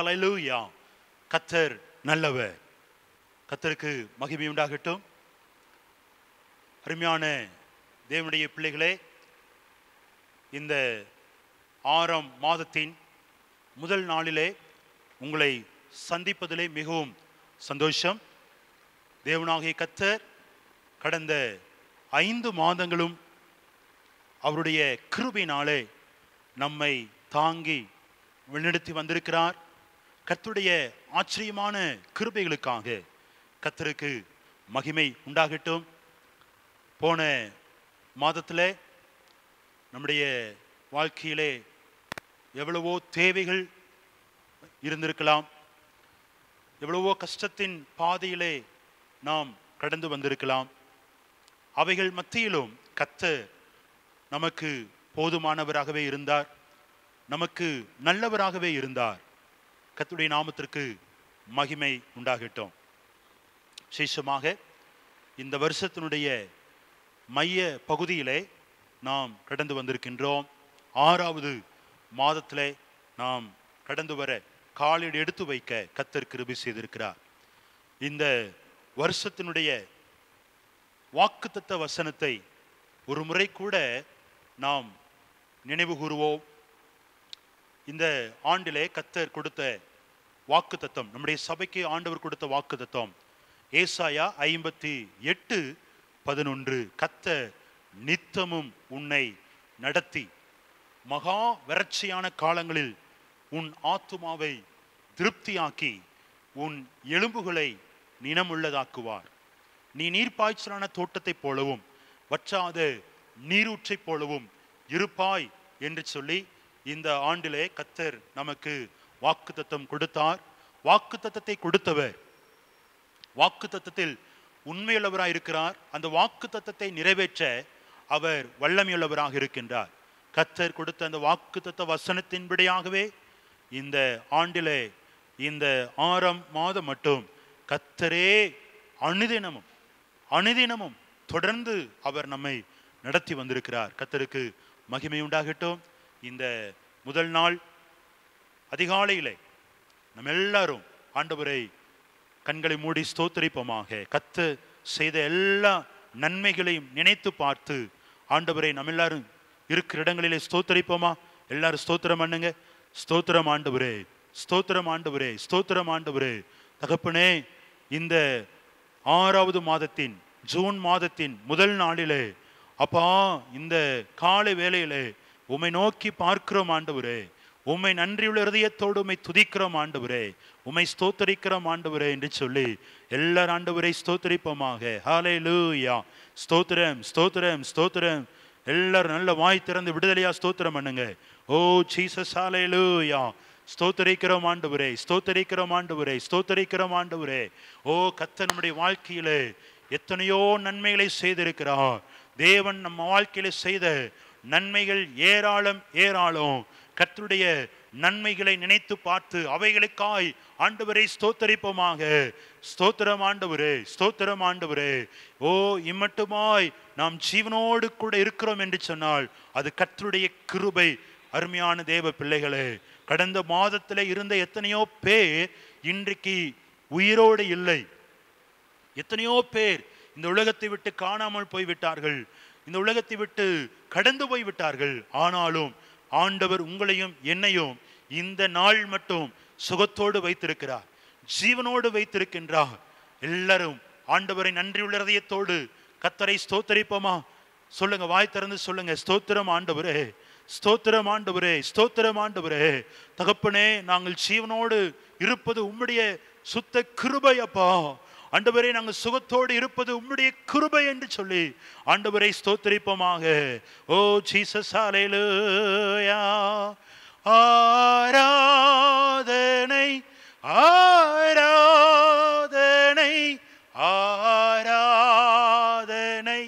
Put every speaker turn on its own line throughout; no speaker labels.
hallelujah கத்தர் நல்லவர் கத்தருக்கு மகிமை உண்டாகட்டும் அருமையான தேவனுடைய பிள்ளைகளே இந்த ஆறாம் மாதத்தின் முதல் நாளிலே உங்களை சந்திப்பதிலே மிகவும் சந்தோஷம் தேவனாகிய கத்தர் கடந்த ஐந்து மாதங்களும் அவருடைய கிருபினாலே நம்மை தாங்கி வழிநடத்தி வந்திருக்கிறார் கத்துடைய ஆச்சரியமான கிருபைகளுக்காக கத்தருக்கு மகிமை உண்டாகட்டும் போன மாதத்தில் நம்முடைய வாழ்க்கையிலே எவ்வளவோ தேவைகள் இருந்திருக்கலாம் எவ்வளவோ கஷ்டத்தின் பாதையிலே நாம் கடந்து வந்திருக்கலாம் அவைகள் மத்தியிலும் கத்த நமக்கு போதுமானவராகவே இருந்தார் நமக்கு நல்லவராகவே இருந்தார் கத்துடைய நாமத்திற்கு மகிமை உண்டாகிட்டோம் விசேஷமாக இந்த வருஷத்தினுடைய மைய பகுதியிலே நாம் கடந்து வந்திருக்கின்றோம் ஆறாவது மாதத்திலே நாம் கடந்து வர காலடி எடுத்து வைக்க கத்தர் கிருபி செய்திருக்கிறார் இந்த வருஷத்தினுடைய வாக்குத்தத்த வசனத்தை ஒரு முறை கூட நாம் நினைவு கூறுவோம் இந்த ஆண்டிலே கத்தர் கொடுத்த வாக்கு தத்துவம் நம்முடைய சபைக்கு ஆண்டவர் கொடுத்த வாக்கு தத்துவம் ஏசாயா ஐம்பத்தி எட்டு பதினொன்று கத்த நித்தமும் உன்னை நடத்தி மகா வறட்சியான காலங்களில் உன் ஆத்துமாவை திருப்தியாக்கி உன் எலும்புகளை நினமுள்ளதாக்குவார் நீ நீர்ப்பாய்ச்சலான தோட்டத்தைப் போலவும் வற்றாத நீரூற்றைப் போலவும் இருப்பாய் என்று சொல்லி இந்த ஆண்டிலே கத்தர் நமக்கு வாக்கு தத்துவம் கொடுத்தார் வாக்கு தத்தத்தை கொடுத்தவர் வாக்கு தத்தத்தில் உண்மையுள்ளவராக இருக்கிறார் அந்த வாக்கு தத்தத்தை நிறைவேற்ற அவர் வல்லமையுள்ளவராக இருக்கின்றார் கத்தர் கொடுத்த அந்த வாக்கு தத்த வசனத்தின்படியாகவே இந்த ஆண்டிலே இந்த ஆறாம் மாதம் மட்டும் கத்தரே அணுதினமும் அணுதினமும் தொடர்ந்து அவர் நம்மை நடத்தி வந்திருக்கிறார் கத்தருக்கு மகிமை உண்டாகட்டும் இந்த முதல் நாள் அதிகாலையிலே நம்ம எல்லாரும் ஆண்டவரை கண்களை மூடி ஸ்தோத்தரிப்போமாக கத்து செய்த எல்லா நன்மைகளையும் நினைத்து பார்த்து ஆண்டவரை நம்ம எல்லாரும் இருக்கிற இடங்களிலே ஸ்தோத்தரிப்போமா எல்லாரும் ஸ்தோத்திரம் பண்ணுங்க ஸ்தோத்திரம் ஆண்டவரே ஸ்தோத்திரம் ஆண்டவரே ஸ்தோத்திரம் ஆண்டவரே தகப்பனே இந்த ஆறாவது மாதத்தின் ஜூன் மாதத்தின் முதல் நாளிலே அப்பா இந்த காலை வேலையிலே உமை நோக்கி பார்க்கிறோம் ஆண்டவரே உம்மை நன்றியுள்ள இருதயத்தோடு உம்மை துதிக்கிறோம் ஆண்டவரே உம்மை ஸ்தோத்தரிக்கிறோம் ஆண்டவரே என்று சொல்லி எல்லார் ஆண்டவரை ஸ்தோத்தரிப்போமாக ஹாலே லூயா ஸ்தோத்திரம் ஸ்தோத்திரம் ஸ்தோத்திரம் எல்லாரும் நல்ல வாய் திறந்து விடுதலையா ஸ்தோத்திரம் பண்ணுங்க ஓ சீசஸ் ஹாலே லூயா ஸ்தோத்தரிக்கிறோம் ஆண்டவரே ஸ்தோத்தரிக்கிறோம் ஆண்டவரே ஸ்தோத்தரிக்கிறோம் ஆண்டவரே ஓ கத்த நம்முடைய வாழ்க்கையிலே எத்தனையோ நன்மைகளை செய்திருக்கிறார் தேவன் நம்ம வாழ்க்கையில செய்த நன்மைகள் ஏராளம் ஏராளம் கர்த்தருடைய நன்மைகளை நினைத்து பார்த்து அவைகளுக்காய் ஆண்டவரை ஸ்தோத்தரிப்போமாக ஸ்தோத்திரம் ஆண்டவரே ஸ்தோத்திரம் ஆண்டவரே ஓ இம்மட்டுமாய் நாம் ஜீவனோடு கூட இருக்கிறோம் என்று சொன்னால் அது கத்தருடைய கிருபை அருமையான தேவ பிள்ளைகளே கடந்த மாதத்தில் இருந்த எத்தனையோ பேர் இன்றைக்கு உயிரோடு இல்லை எத்தனையோ பேர் இந்த உலகத்தை விட்டு காணாமல் போய்விட்டார்கள் இந்த உலகத்தை விட்டு கடந்து போய்விட்டார்கள் ஆனாலும் ஆண்டவர் உங்களையும் என்னையும் இந்த நாள் மட்டும் சுகத்தோடு வைத்திருக்கிறார் ஜீவனோடு வைத்திருக்கின்றார் எல்லாரும் ஆண்டவரை நன்றியுள்ள உள்ளதையத்தோடு கத்தரை ஸ்தோத்தரிப்போமா சொல்லுங்க வாய் திறந்து சொல்லுங்க ஸ்தோத்திரம் ஆண்டவரே ஸ்தோத்திரம் ஆண்டவரே ஸ்தோத்திரம் ஆண்டவரே தகப்பனே நாங்கள் ஜீவனோடு இருப்பது உம்முடைய சுத்த கிருபையப்பா ஆண்டவரே நாங்கள் சுகத்தோடு இருப்பது உம்முடைய கிருபை என்று சொல்லி ஆண்டவரை ஸ்தோத்திரிப்போமாக ஓ ஜீசஸ் ஆராதனை ஆராதனை ஆராதனை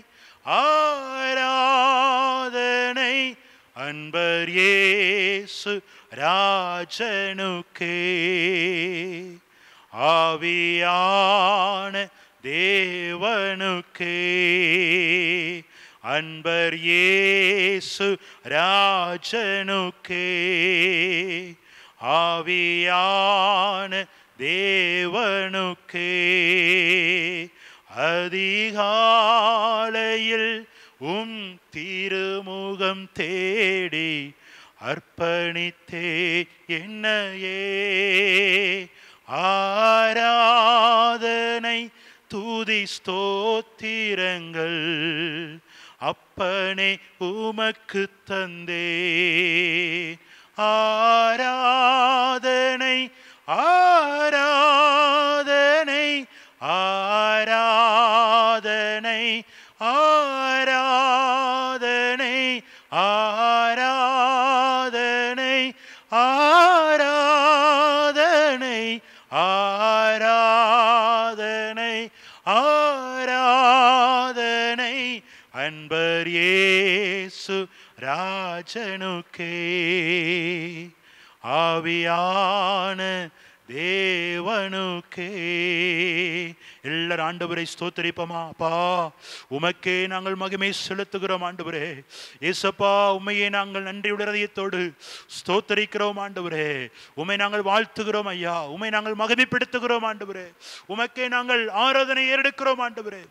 ஆராதனை அன்பர் ஏசு ராஜனுக்கே ஆவியான தேவனுக்கே அன்பர் ஏசு ராஜனுக்கே ஆவியான தேவனுக்கே அதிகாலையில் உம் திருமுகம் தேடி அர்ப்பணித்தே என்னையே ஆராதனை தூதி ஸ்தோத்திரங்கள் அப்பனே உமக்கு தந்தே ஆராதனை ஆராதனை ஆராதனை ஆ ஏசு ராஜனுக்கே ஆவியான தேவனுக்கே எல்லாரும் ஆண்டவரை ஸ்தோத்தரிப்போமா அப்பா உமக்கே நாங்கள் மகிமை செலுத்துகிறோம் ஆண்டவரே ஏசப்பா உமையே நாங்கள் நன்றியுடைய இதயத்தோடு ஸ்தோத்தரிக்கிறோம் ஆண்டவரே உமை நாங்கள் வாழ்த்துகிறோம் ஐயா உமை நாங்கள் மகிமைப்படுத்துகிறோம் ஆண்டவரே உமக்கே நாங்கள் ஆராதனை ஏறெடுக்கிறோம் ஆண்டவரே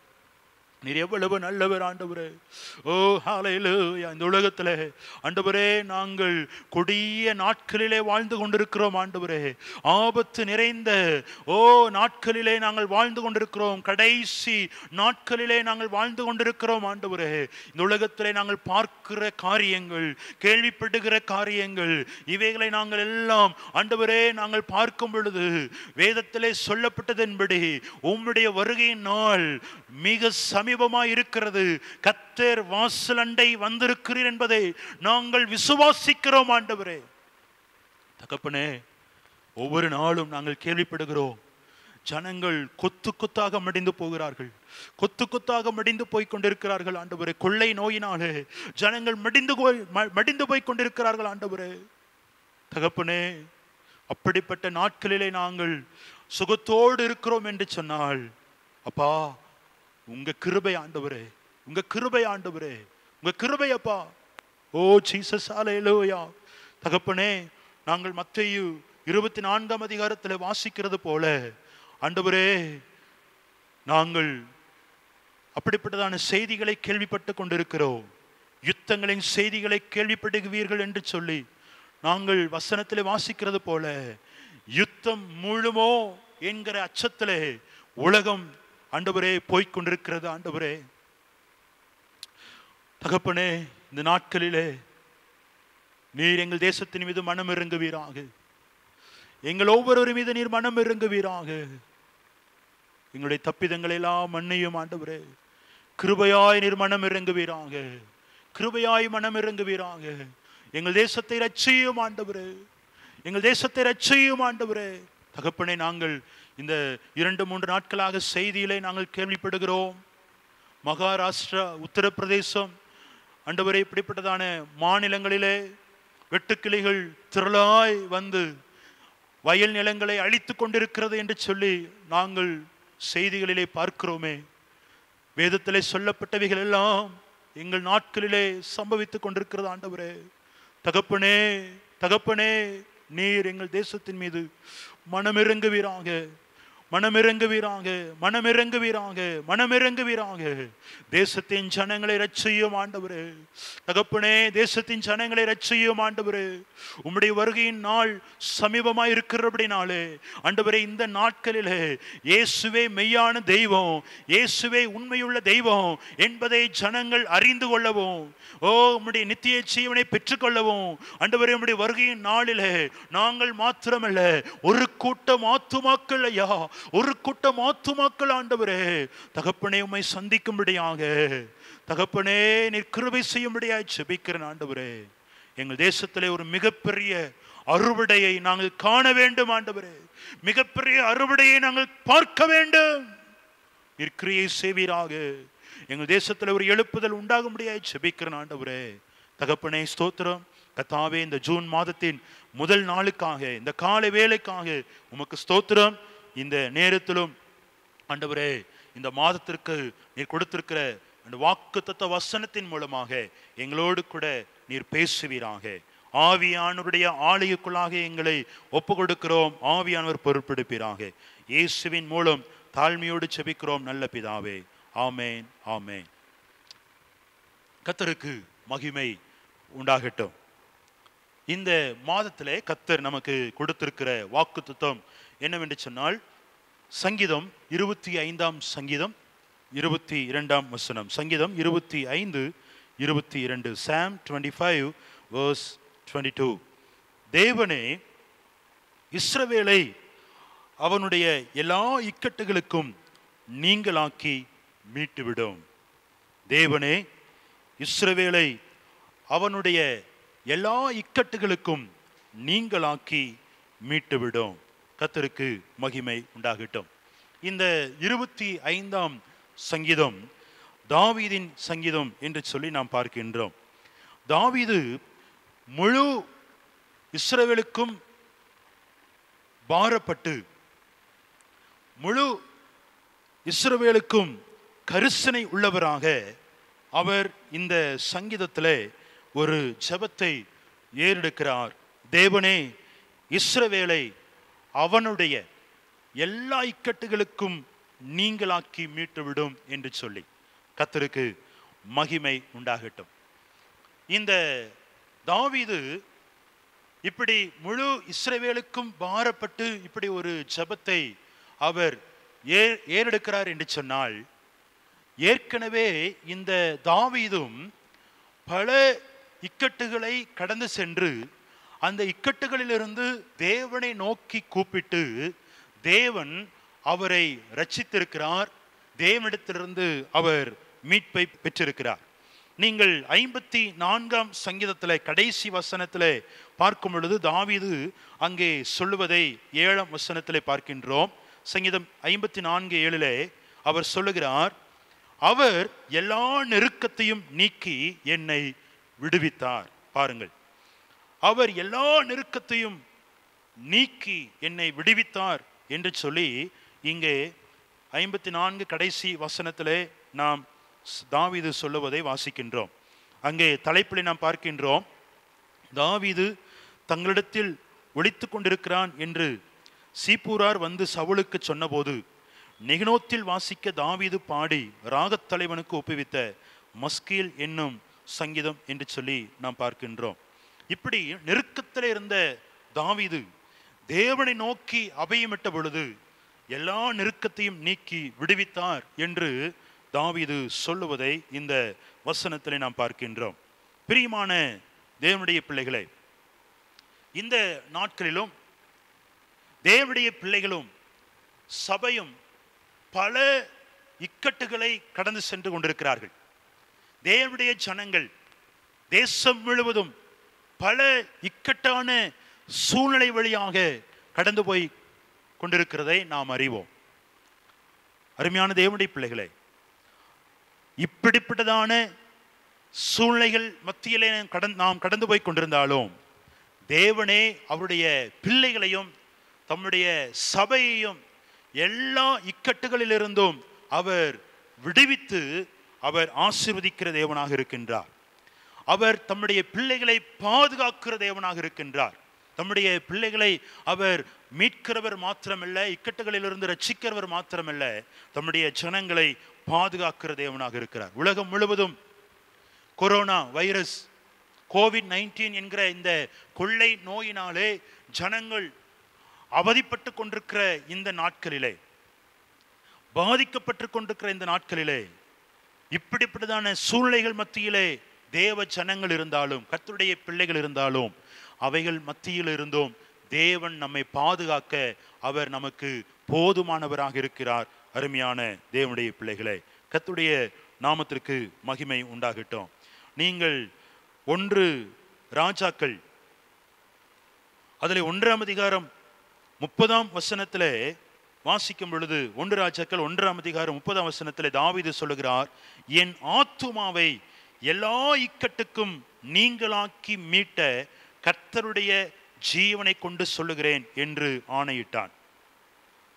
நீர் எவ்வளவு நல்லவர் ஆண்டவரே ஓ ஹாலையிலு இந்த உலகத்தில் ஆண்டவரே நாங்கள் கொடிய நாட்களிலே வாழ்ந்து கொண்டிருக்கிறோம் ஆண்டவரே ஆபத்து நிறைந்த ஓ நாட்களிலே நாங்கள் வாழ்ந்து கொண்டிருக்கிறோம் கடைசி நாட்களிலே நாங்கள் வாழ்ந்து கொண்டிருக்கிறோம் ஆண்டவரே இந்த உலகத்திலே நாங்கள் பார்க்கிற காரியங்கள் கேள்விப்படுகிற காரியங்கள் இவைகளை நாங்கள் எல்லாம் ஆண்டவரே நாங்கள் பார்க்கும் பொழுது வேதத்திலே சொல்லப்பட்டதன்படி உம்முடைய வருகையின் நாள் மிக சமீப சமீபமாய் இருக்கிறது கத்தேர் வாசல் அண்டை வந்திருக்கிறீர் என்பதை நாங்கள் விசுவாசிக்கிறோம் ஆண்டவரே தகப்பனே ஒவ்வொரு நாளும் நாங்கள் கேள்விப்படுகிறோம் ஜனங்கள் கொத்து கொத்தாக மடிந்து போகிறார்கள் கொத்து கொத்தாக மடிந்து போய் கொண்டிருக்கிறார்கள் ஆண்டவரே கொள்ளை நோயினாலே ஜனங்கள் மடிந்து போய் மடிந்து போய் கொண்டிருக்கிறார்கள் ஆண்டவரே தகப்பனே அப்படிப்பட்ட நாட்களிலே நாங்கள் சுகத்தோடு இருக்கிறோம் என்று சொன்னால் அப்பா உங்க கிருபை ஆண்டவரே உங்க கிருபை ஆண்டவரே உங்க கிருபையப்பா ஓ ஜீசஸ் அலையலோயா தகப்பனே நாங்கள் மத்தையு இருபத்தி நான்காம் அதிகாரத்தில் வாசிக்கிறது போல ஆண்டவரே நாங்கள் அப்படிப்பட்டதான செய்திகளை கேள்விப்பட்டு கொண்டிருக்கிறோம் யுத்தங்களின் செய்திகளை கேள்விப்படுகிறீர்கள் என்று சொல்லி நாங்கள் வசனத்தில் வாசிக்கிறது போல யுத்தம் முழுமோ என்கிற அச்சத்திலே உலகம் ஆண்டவரே போய்கொண்டிருக்கிறது ஆண்டவரே தகப்பனே இந்த நாட்களிலே நீர் எங்கள் தேசத்தின் மீது மனம் இறங்குவீராக எங்கள் ஒவ்வொருவரும் மீது நீர் மனம் இறங்குவீராக எங்களுடைய தப்பிதங்களை எல்லாம் மண்ணையும் ஆண்டவரே கிருபையாய் நீர் மனம் இறங்குவீராக கிருபையாய் மனம் இறங்குவீராக எங்கள் தேசத்தை ரச்சையும் ஆண்டவரே எங்கள் தேசத்தை ரச்சையும் ஆண்டவரே தகப்பனை நாங்கள் இந்த இரண்டு மூன்று நாட்களாக செய்தியிலே நாங்கள் கேள்விப்படுகிறோம் மகாராஷ்டிரா உத்தரப்பிரதேசம் அண்டவரை இப்படிப்பட்டதான மாநிலங்களிலே வெட்டுக்கிளிகள் திரளாய் வந்து வயல் நிலங்களை அழித்து கொண்டிருக்கிறது என்று சொல்லி நாங்கள் செய்திகளிலே பார்க்கிறோமே வேதத்திலே சொல்லப்பட்டவைகள் எல்லாம் எங்கள் நாட்களிலே சம்பவித்துக் கொண்டிருக்கிறது ஆண்டவரே தகப்பனே தகப்பனே நீர் எங்கள் தேசத்தின் மீது மனமிறங்குவீராக மனமிறங்குவீராங்க மனமிறங்குவீராங்க மனமிறங்குவீராங்க தேசத்தின் ஜனங்களை ரச்சியும் ஆண்டவரு தகப்பனே தேசத்தின் ஜனங்களை ரச்சியும் ஆண்டவரு உம்முடைய வருகையின் நாள் சமீபமாக இருக்கிறபடினாலே ஆண்டவரே இந்த நாட்களிலே இயேசுவே மெய்யான தெய்வம் இயேசுவே உண்மையுள்ள தெய்வம் என்பதை ஜனங்கள் அறிந்து கொள்ளவும் ஓ உம்முடைய நித்திய ஜீவனை பெற்றுக்கொள்ளவும் ஆண்டவரே உம்முடைய வருகையின் நாளிலே நாங்கள் மாத்திரமல்ல ஒரு கூட்டம் ஆத்துமாக்கள் ஐயா ஒரு கூட்டம் ஆத்துமாக்கள் ஆண்டவரே தகப்பனே உம்மை சந்திக்கும்படியாக தகப்பனே நீர் கிருபை செய்யும்படியாக செபிக்கிறேன் ஆண்டவரே எங்கள் தேசத்திலே ஒரு மிகப்பெரிய அறுவடையை நாங்கள் காண வேண்டும் ஆண்டவரே மிகப்பெரிய அறுவடையை நாங்கள் பார்க்க வேண்டும் நிற்கிரியை செய்வீராக எங்கள் தேசத்தில் ஒரு எழுப்புதல் உண்டாக முடியாது செபிக்கிறேன் ஆண்டவரே தகப்பனே ஸ்தோத்திரம் கத்தாவே இந்த ஜூன் மாதத்தின் முதல் நாளுக்காக இந்த காலை வேலைக்காக உமக்கு ஸ்தோத்திரம் இந்த நேரத்திலும் ஆண்டவரே இந்த மாதத்திற்கு நீர் கொடுத்திருக்கிற அந்த வாக்கு தத்த வசனத்தின் மூலமாக எங்களோடு கூட நீர் பேசுவீராக ஆவியானவருடைய ஆலயக்குள்ளாக எங்களை ஒப்பு கொடுக்கிறோம் ஆவியானவர் பொறுப்பெடுப்பீராக இயேசுவின் மூலம் தாழ்மையோடு செபிக்கிறோம் நல்ல பிதாவே ஆமேன் ஆமேன் கத்தருக்கு மகிமை உண்டாகட்டும் இந்த மாதத்திலே கத்தர் நமக்கு கொடுத்திருக்கிற வாக்குத்தம் என்னவென்று சொன்னால் சங்கீதம் இருபத்தி ஐந்தாம் சங்கீதம் இருபத்தி இரண்டாம் வசனம் சங்கீதம் இருபத்தி ஐந்து இருபத்தி இரண்டு Psalm twenty five verse twenty two தேவனே இஸ்ரவேலை அவனுடைய எல்லா இக்கட்டுகளுக்கும் நீங்களாக்கி மீட்டுவிடும் தேவனே இஸ்ரவேலை அவனுடைய எல்லா இக்கட்டுகளுக்கும் நீங்களாக்கி மீட்டுவிடும் கத்தருக்கு மகிமை உண்டாகட்டும் இந்த இருபத்தி ஐந்தாம் சங்கீதம் தாவீதின் சங்கீதம் என்று சொல்லி நாம் பார்க்கின்றோம் தாவீது முழு இஸ்ரேவேலுக்கும் பாரப்பட்டு முழு இஸ்ரவேலுக்கும் கரிசனை உள்ளவராக அவர் இந்த சங்கீதத்தில் ஒரு ஜபத்தை ஏறெடுக்கிறார் தேவனே இஸ்ரவேலை அவனுடைய எல்லா இக்கட்டுகளுக்கும் நீங்களாக்கி மீட்டுவிடும் என்று சொல்லி கத்தருக்கு மகிமை உண்டாகட்டும் இந்த தாவிது இப்படி முழு இஸ்ரவேலுக்கும் பாரப்பட்டு இப்படி ஒரு ஜபத்தை அவர் ஏ ஏறெடுக்கிறார் என்று சொன்னால் ஏற்கனவே இந்த தாவீதும் பல இக்கட்டுகளை கடந்து சென்று அந்த இக்கட்டுகளிலிருந்து தேவனை நோக்கி கூப்பிட்டு தேவன் அவரை ரச்சித்திருக்கிறார் தேவனிடத்திலிருந்து அவர் மீட்பை பெற்றிருக்கிறார் நீங்கள் ஐம்பத்தி நான்காம் சங்கீதத்தில் கடைசி வசனத்தில் பார்க்கும் பொழுது தாவிது அங்கே சொல்லுவதை ஏழாம் வசனத்தில் பார்க்கின்றோம் சங்கீதம் ஐம்பத்தி நான்கு ஏழிலே அவர் சொல்லுகிறார் அவர் எல்லா நெருக்கத்தையும் நீக்கி என்னை விடுவித்தார் பாருங்கள் அவர் எல்லா நெருக்கத்தையும் நீக்கி என்னை விடுவித்தார் என்று சொல்லி இங்கே ஐம்பத்தி நான்கு கடைசி வசனத்திலே நாம் தாவிது சொல்லுவதை வாசிக்கின்றோம் அங்கே தலைப்பில் நாம் பார்க்கின்றோம் தாவிது தங்களிடத்தில் ஒழித்து கொண்டிருக்கிறான் என்று சீப்பூரார் வந்து சவுளுக்கு சொன்னபோது நெகினோத்தில் வாசிக்க தாவிது பாடி ராகத் தலைவனுக்கு ஒப்புவித்த மஸ்கீல் என்னும் சங்கீதம் என்று சொல்லி நாம் பார்க்கின்றோம் இப்படி நெருக்கத்தில் இருந்த தாவிது தேவனை நோக்கி அபயமிட்ட பொழுது எல்லா நெருக்கத்தையும் நீக்கி விடுவித்தார் என்று தாவிது சொல்லுவதை இந்த வசனத்தில் நாம் பார்க்கின்றோம் பிரியமான தேவனுடைய பிள்ளைகளே இந்த நாட்களிலும் தேவனுடைய பிள்ளைகளும் சபையும் பல இக்கட்டுகளை கடந்து சென்று கொண்டிருக்கிறார்கள் தேவனுடைய ஜனங்கள் தேசம் முழுவதும் பல இக்கட்டான சூழ்நிலை வழியாக கடந்து போய் கொண்டிருக்கிறதை நாம் அறிவோம் அருமையான தேவனுடைய பிள்ளைகளே இப்படிப்பட்டதான சூழ்நிலைகள் மத்தியிலே கடந் நாம் கடந்து போய் கொண்டிருந்தாலும் தேவனே அவருடைய பிள்ளைகளையும் தம்முடைய சபையையும் எல்லா இக்கட்டுகளிலிருந்தும் அவர் விடுவித்து அவர் ஆசிர்வதிக்கிற தேவனாக இருக்கின்றார் அவர் தம்முடைய பிள்ளைகளை பாதுகாக்கிற தேவனாக இருக்கின்றார் தம்முடைய பிள்ளைகளை அவர் மீட்கிறவர் மாத்திரமல்ல இக்கட்டுகளிலிருந்து ரட்சிக்கிறவர் மாத்திரமல்ல தம்முடைய ஜனங்களை பாதுகாக்கிற தேவனாக இருக்கிறார் உலகம் முழுவதும் கொரோனா வைரஸ் கோவிட் நைன்டீன் என்கிற இந்த கொள்ளை நோயினாலே ஜனங்கள் அவதிப்பட்டு கொண்டிருக்கிற இந்த நாட்களிலே பாதிக்கப்பட்டு கொண்டிருக்கிற இந்த நாட்களிலே இப்படிப்பட்டதான சூழ்நிலைகள் மத்தியிலே தேவ ஜனங்கள் இருந்தாலும் கத்தருடைய பிள்ளைகள் இருந்தாலும் அவைகள் மத்தியில் இருந்தும் தேவன் நம்மை பாதுகாக்க அவர் நமக்கு போதுமானவராக இருக்கிறார் அருமையான தேவனுடைய பிள்ளைகளை கத்துடைய நாமத்திற்கு மகிமை உண்டாகட்டும் நீங்கள் ஒன்று ராஜாக்கள் அதில் ஒன்றாம் அதிகாரம் முப்பதாம் வசனத்தில் வாசிக்கும் பொழுது ஒன்று ராஜாக்கள் ஒன்றாம் அதிகாரம் முப்பதாம் வசனத்தில் தாவிது சொல்லுகிறார் என் ஆத்துமாவை எல்லா இக்கட்டுக்கும் நீங்களாக்கி மீட்ட கர்த்தருடைய ஜீவனை கொண்டு சொல்லுகிறேன் என்று ஆணையிட்டான்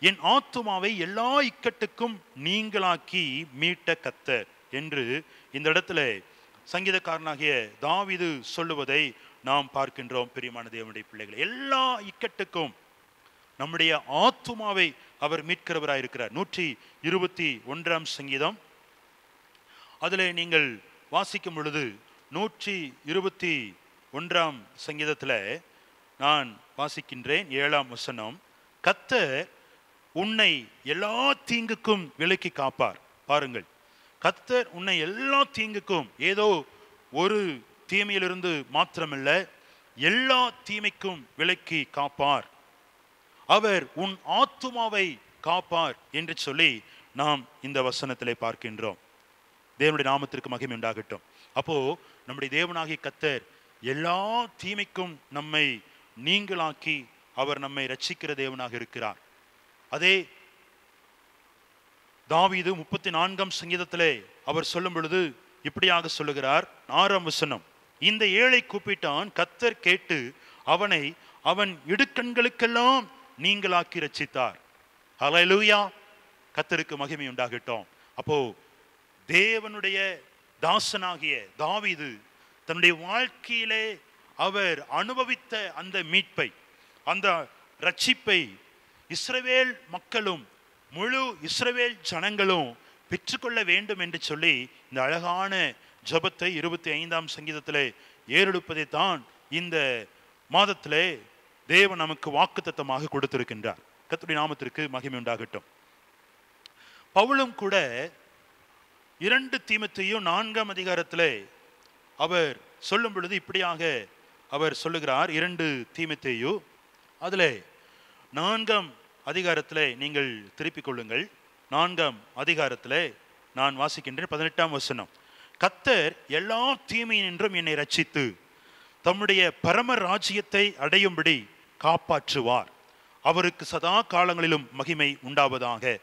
என் ஆத்துமாவை எல்லா இக்கட்டுக்கும் நீங்களாக்கி மீட்ட கத்தர் என்று இந்த இடத்துல சங்கீதக்காரனாகிய தாவிது சொல்லுவதை நாம் பார்க்கின்றோம் பெரியமான தேவனுடைய பிள்ளைகள் எல்லா இக்கட்டுக்கும் நம்முடைய ஆத்துமாவை அவர் மீட்கிறவராயிருக்கிறார் இருக்கிறார் நூற்றி இருபத்தி ஒன்றாம் சங்கீதம் அதில் நீங்கள் வாசிக்கும் பொழுது நூற்றி இருபத்தி ஒன்றாம் சங்கீதத்தில் நான் வாசிக்கின்றேன் ஏழாம் வசனம் கத்தர் உன்னை எல்லா தீங்குக்கும் விலக்கி காப்பார் பாருங்கள் கத்தர் உன்னை எல்லா தீங்குக்கும் ஏதோ ஒரு தீமையிலிருந்து மாத்திரமல்ல எல்லா தீமைக்கும் விலக்கி காப்பார் அவர் உன் ஆத்துமாவை காப்பார் என்று சொல்லி நாம் இந்த வசனத்திலே பார்க்கின்றோம் தேவனுடைய நாமத்திற்கு மகிமை உண்டாகட்டும் அப்போது நம்முடைய தேவனாகிய கத்தர் எல்லா தீமைக்கும் நம்மை நீங்களாக்கி அவர் நம்மை ரட்சிக்கிற தேவனாக இருக்கிறார் அதே தாவிது முப்பத்தி நான்காம் சங்கீதத்திலே அவர் சொல்லும் பொழுது இப்படியாக சொல்லுகிறார் ஆறாம் வசனம் இந்த ஏழை கூப்பிட்டான் கத்தர் கேட்டு அவனை அவன் இடுக்கண்களுக்கெல்லாம் நீங்களாக்கி ரச்சித்தார் ஹலலூயா கத்தருக்கு மகிமை உண்டாகட்டும் அப்போ தேவனுடைய தாசனாகிய தாவிது தன்னுடைய வாழ்க்கையிலே அவர் அனுபவித்த அந்த மீட்பை அந்த ரட்சிப்பை இஸ்ரவேல் மக்களும் முழு இஸ்ரவேல் ஜனங்களும் பெற்றுக்கொள்ள வேண்டும் என்று சொல்லி இந்த அழகான ஜபத்தை இருபத்தி ஐந்தாம் சங்கீதத்தில் ஏறெடுப்பதை தான் இந்த மாதத்தில் தேவன் நமக்கு வாக்குத்தத்தமாக கொடுத்திருக்கின்றார் கத்துடி நாமத்திற்கு மகிமை உண்டாகட்டும் பவுளும் கூட இரண்டு தீமத்தையும் நான்காம் அதிகாரத்தில் அவர் சொல்லும் பொழுது இப்படியாக அவர் சொல்லுகிறார் இரண்டு தீமத்தையும் அதில் நான்காம் அதிகாரத்தில் நீங்கள் திருப்பிக் கொள்ளுங்கள் நான்காம் அதிகாரத்தில் நான் வாசிக்கின்றேன் பதினெட்டாம் வசனம் கத்தர் எல்லா தீமையினின்றும் என்னை ரட்சித்து தம்முடைய பரம ராஜ்யத்தை அடையும்படி காப்பாற்றுவார் அவருக்கு சதா காலங்களிலும் மகிமை உண்டாவதாக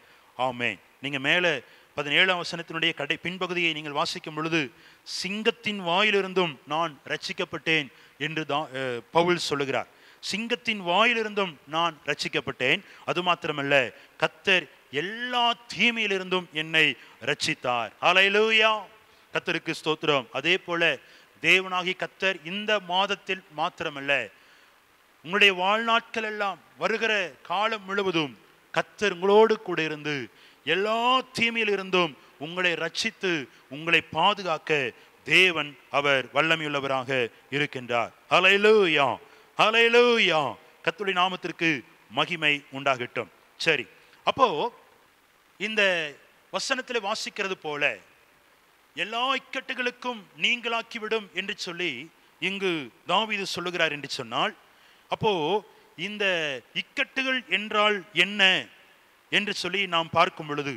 ஆமே நீங்கள் மேலே பதினேழாம் வசனத்தினுடைய கடை பின்பகுதியை நீங்கள் வாசிக்கும் பொழுது சிங்கத்தின் வாயிலிருந்தும் நான் ரட்சிக்கப்பட்டேன் என்று தான் பவுல் சொல்லுகிறார் சிங்கத்தின் வாயிலிருந்தும் நான் ரட்சிக்கப்பட்டேன் அது மாத்திரமல்ல கத்தர் எல்லா தீமையிலிருந்தும் என்னை ரட்சித்தார் அலையலூயா கத்தருக்கு ஸ்தோத்திரம் அதே போல தேவனாகி கத்தர் இந்த மாதத்தில் மாத்திரமல்ல உங்களுடைய வாழ்நாட்கள் எல்லாம் வருகிற காலம் முழுவதும் கத்தர் உங்களோடு கூட இருந்து எல்லா தீமையில் இருந்தும் உங்களை ரட்சித்து உங்களை பாதுகாக்க தேவன் அவர் வல்லமையுள்ளவராக இருக்கின்றார் ஹலையிலூயா ஹலையிலூயா கத்துளி நாமத்திற்கு மகிமை உண்டாகட்டும் சரி அப்போ இந்த வசனத்தில் வாசிக்கிறது போல எல்லா இக்கட்டுகளுக்கும் நீங்களாக்கிவிடும் என்று சொல்லி இங்கு தாவிது சொல்லுகிறார் என்று சொன்னால் அப்போ இந்த இக்கட்டுகள் என்றால் என்ன என்று சொல்லி நாம் பார்க்கும் பொழுது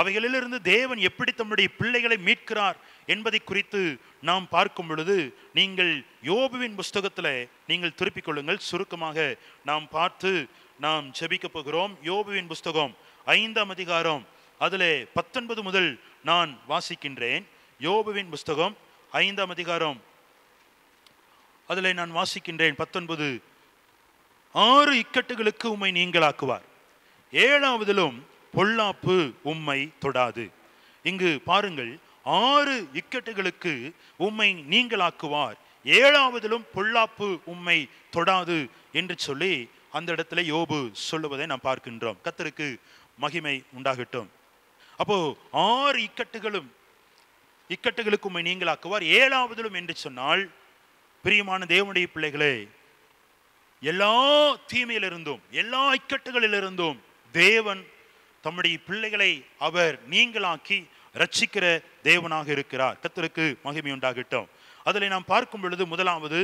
அவைகளிலிருந்து தேவன் எப்படி தம்முடைய பிள்ளைகளை மீட்கிறார் என்பதை குறித்து நாம் பார்க்கும் பொழுது நீங்கள் யோபுவின் புஸ்தகத்தில் நீங்கள் திருப்பிக் கொள்ளுங்கள் சுருக்கமாக நாம் பார்த்து நாம் செபிக்க போகிறோம் யோபுவின் புஸ்தகம் ஐந்தாம் அதிகாரம் அதில் பத்தொன்பது முதல் நான் வாசிக்கின்றேன் யோபுவின் புஸ்தகம் ஐந்தாம் அதிகாரம் அதில் நான் வாசிக்கின்றேன் பத்தொன்பது ஆறு இக்கட்டுகளுக்கு உம்மை நீங்களாக்குவார் ஏழாவதிலும் பொல்லாப்பு உம்மை தொடாது இங்கு பாருங்கள் ஆறு இக்கட்டுகளுக்கு உம்மை நீங்களாக்குவார் ஏழாவதிலும் பொல்லாப்பு உம்மை தொடாது என்று சொல்லி அந்த இடத்துல யோபு சொல்லுவதை நாம் பார்க்கின்றோம் கத்தருக்கு மகிமை உண்டாகட்டும் அப்போ ஆறு இக்கட்டுகளும் இக்கட்டுகளுக்கு உண்மை நீங்களாக்குவார் ஏழாவதிலும் என்று சொன்னால் பிரியமான தேவனுடைய பிள்ளைகளே எல்லா தீமையிலிருந்தும் எல்லா இக்கட்டுகளிலிருந்தும் தேவன் தம்முடைய பிள்ளைகளை அவர் நீங்களாக்கி ரட்சிக்கிற தேவனாக இருக்கிறார் கத்தருக்கு மகிமை உண்டாகிட்டோம் அதில் நாம் பார்க்கும் பொழுது முதலாவது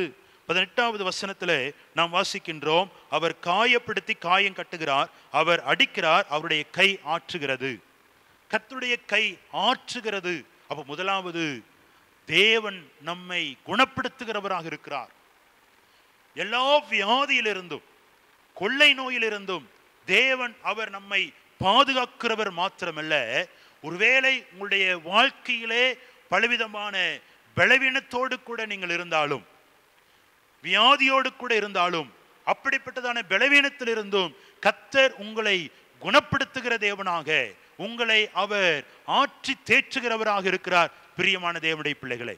பதினெட்டாவது வசனத்தில் நாம் வாசிக்கின்றோம் அவர் காயப்படுத்தி காயம் கட்டுகிறார் அவர் அடிக்கிறார் அவருடைய கை ஆற்றுகிறது கத்துடைய கை ஆற்றுகிறது அப்போ முதலாவது தேவன் நம்மை குணப்படுத்துகிறவராக இருக்கிறார் எல்லா வியாதியிலிருந்தும் கொள்ளை நோயிலிருந்தும் தேவன் அவர் நம்மை பாதுகாக்கிறவர் மாத்திரமல்ல ஒருவேளை உங்களுடைய வாழ்க்கையிலே பலவிதமான பலவீனத்தோடு கூட நீங்கள் இருந்தாலும் வியாதியோடு கூட இருந்தாலும் அப்படிப்பட்டதான பலவீனத்தில் இருந்தும் கத்தர் உங்களை குணப்படுத்துகிற தேவனாக உங்களை அவர் ஆற்றி தேற்றுகிறவராக இருக்கிறார் பிரியமான தேவனுடைய பிள்ளைகளை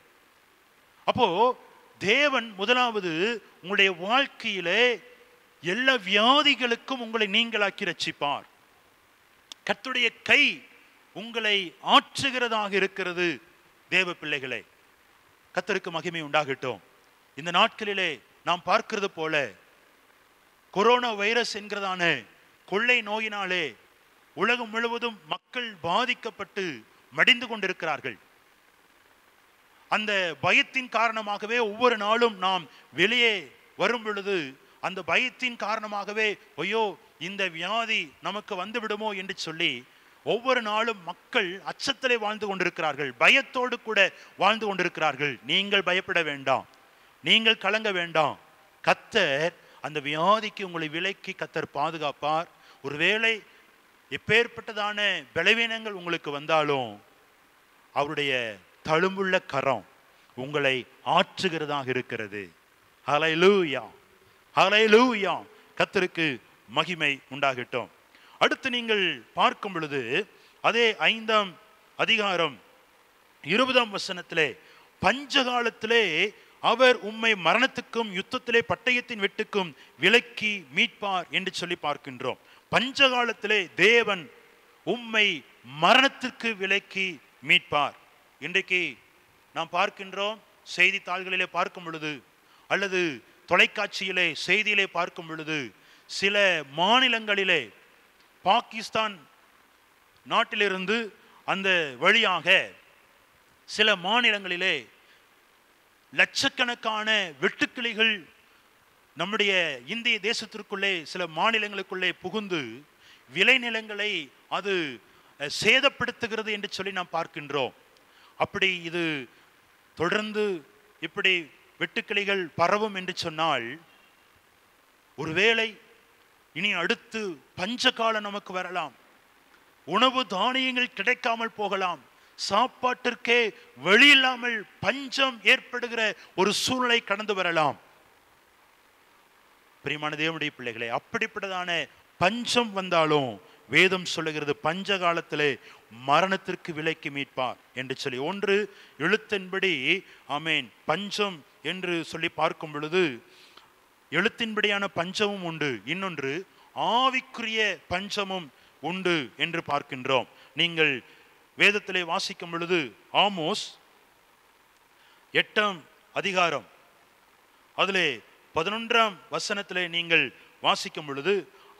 அப்போ தேவன் முதலாவது உங்களுடைய வாழ்க்கையிலே எல்லா வியாதிகளுக்கும் உங்களை நீங்களாக்கி ரச்சிப்பார் கத்துடைய கை உங்களை ஆற்றுகிறதாக இருக்கிறது தேவ பிள்ளைகளே கத்தருக்கு மகிமை உண்டாகட்டும் இந்த நாட்களிலே நாம் பார்க்கிறது போல கொரோனா வைரஸ் என்கிறதான கொள்ளை நோயினாலே உலகம் முழுவதும் மக்கள் பாதிக்கப்பட்டு மடிந்து கொண்டிருக்கிறார்கள் அந்த பயத்தின் காரணமாகவே ஒவ்வொரு நாளும் நாம் வெளியே வரும் பொழுது அந்த பயத்தின் காரணமாகவே ஐயோ இந்த வியாதி நமக்கு வந்து விடுமோ என்று சொல்லி ஒவ்வொரு நாளும் மக்கள் அச்சத்திலே வாழ்ந்து கொண்டிருக்கிறார்கள் பயத்தோடு கூட வாழ்ந்து கொண்டிருக்கிறார்கள் நீங்கள் பயப்பட வேண்டாம் நீங்கள் கலங்க வேண்டாம் கத்தர் அந்த வியாதிக்கு உங்களை விலைக்கு கத்தர் பாதுகாப்பார் ஒருவேளை எப்பேற்பட்டதான பலவீனங்கள் உங்களுக்கு வந்தாலும் அவருடைய தழும்புள்ள கரம் உங்களை ஆற்றுகிறதாக இருக்கிறது ஹலை லூயா ஹலை லூயா கத்தருக்கு மகிமை உண்டாகிட்டோம் அடுத்து நீங்கள் பார்க்கும் பொழுது அதே ஐந்தாம் அதிகாரம் இருபதாம் வசனத்திலே பஞ்சகாலத்திலே அவர் உம்மை மரணத்துக்கும் யுத்தத்திலே பட்டயத்தின் வெட்டுக்கும் விலக்கி மீட்பார் என்று சொல்லி பார்க்கின்றோம் பஞ்சகாலத்திலே தேவன் உம்மை மரணத்திற்கு விலக்கி மீட்பார் இன்றைக்கு நாம் பார்க்கின்றோம் செய்தித்தாள்களிலே பார்க்கும் பொழுது அல்லது தொலைக்காட்சியிலே செய்தியிலே பார்க்கும் பொழுது சில மாநிலங்களிலே பாகிஸ்தான் நாட்டிலிருந்து அந்த வழியாக சில மாநிலங்களிலே லட்சக்கணக்கான வெட்டுக்கிளிகள் நம்முடைய இந்திய தேசத்திற்குள்ளே சில மாநிலங்களுக்குள்ளே புகுந்து விளைநிலங்களை அது சேதப்படுத்துகிறது என்று சொல்லி நாம் பார்க்கின்றோம் அப்படி இது தொடர்ந்து இப்படி வெட்டுக்கிளைகள் பரவும் என்று சொன்னால் ஒருவேளை இனி அடுத்து பஞ்ச காலம் நமக்கு வரலாம் உணவு தானியங்கள் கிடைக்காமல் போகலாம் சாப்பாட்டிற்கே வழி இல்லாமல் பஞ்சம் ஏற்படுகிற ஒரு சூழ்நிலை கடந்து வரலாம் பிரியமான தேவனுடைய பிள்ளைகளை அப்படிப்பட்டதான பஞ்சம் வந்தாலும் வேதம் சொல்லுகிறது பஞ்ச காலத்திலே மரணத்திற்கு விலைக்கு மீட்பார் என்று சொல்லி ஒன்று எழுத்தின்படி ஆமேன் பஞ்சம் என்று சொல்லி பார்க்கும் பொழுது எழுத்தின்படியான பஞ்சமும் உண்டு இன்னொன்று ஆவிக்குரிய பஞ்சமும் உண்டு என்று பார்க்கின்றோம் நீங்கள் வேதத்திலே வாசிக்கும் பொழுது ஆமோஸ் எட்டாம் அதிகாரம் அதிலே பதினொன்றாம் வசனத்திலே நீங்கள் வாசிக்கும் பொழுது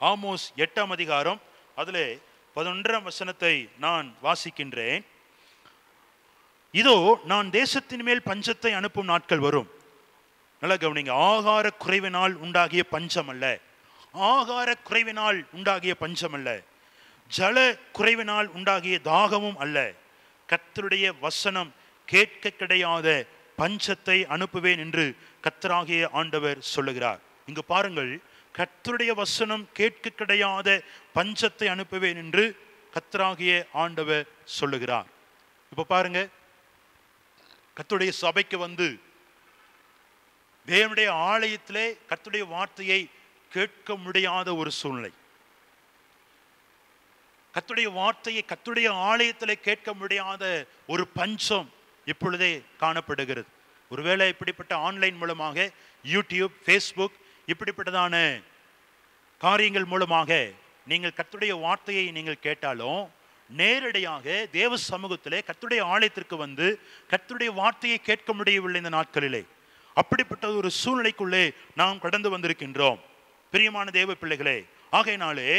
ஆமோஸ் எட்டாம் அதிகாரம் அதிலே பதினொன்றாம் வசனத்தை நான் வாசிக்கின்றேன் இதோ நான் தேசத்தின் மேல் பஞ்சத்தை அனுப்பும் நாட்கள் வரும் நல்லா கவனிங்க ஆகார குறைவினால் உண்டாகிய பஞ்சம் அல்ல ஆகார குறைவினால் உண்டாகிய பஞ்சம் அல்ல ஜல குறைவினால் உண்டாகிய தாகமும் அல்ல கத்தருடைய வசனம் கேட்க கிடையாத பஞ்சத்தை அனுப்புவேன் என்று கத்தராகிய ஆண்டவர் சொல்லுகிறார் இங்கு பாருங்கள் கத்தருடைய வசனம் கேட்க கிடையாத பஞ்சத்தை அனுப்புவேன் என்று கத்தராகிய ஆண்டவர் சொல்லுகிறார் இப்போ பாருங்க கத்துடைய சபைக்கு வந்து தேவனுடைய ஆலயத்திலே கத்துடைய வார்த்தையை கேட்க முடியாத ஒரு சூழ்நிலை கத்துடைய வார்த்தையை கத்துடைய ஆலயத்தில் கேட்க முடியாத ஒரு பஞ்சம் இப்பொழுதே காணப்படுகிறது ஒருவேளை இப்படிப்பட்ட ஆன்லைன் மூலமாக யூடியூப் ஃபேஸ்புக் இப்படிப்பட்டதான காரியங்கள் மூலமாக நீங்கள் கத்துடைய வார்த்தையை நீங்கள் கேட்டாலும் நேரடியாக தேவ சமூகத்திலே கத்துடைய ஆலயத்திற்கு வந்து கத்துடைய வார்த்தையை கேட்க முடியவில்லை இந்த நாட்களிலே அப்படிப்பட்ட ஒரு சூழ்நிலைக்குள்ளே நாம் கடந்து வந்திருக்கின்றோம் பிரியமான தேவ பிள்ளைகளே ஆகையினாலே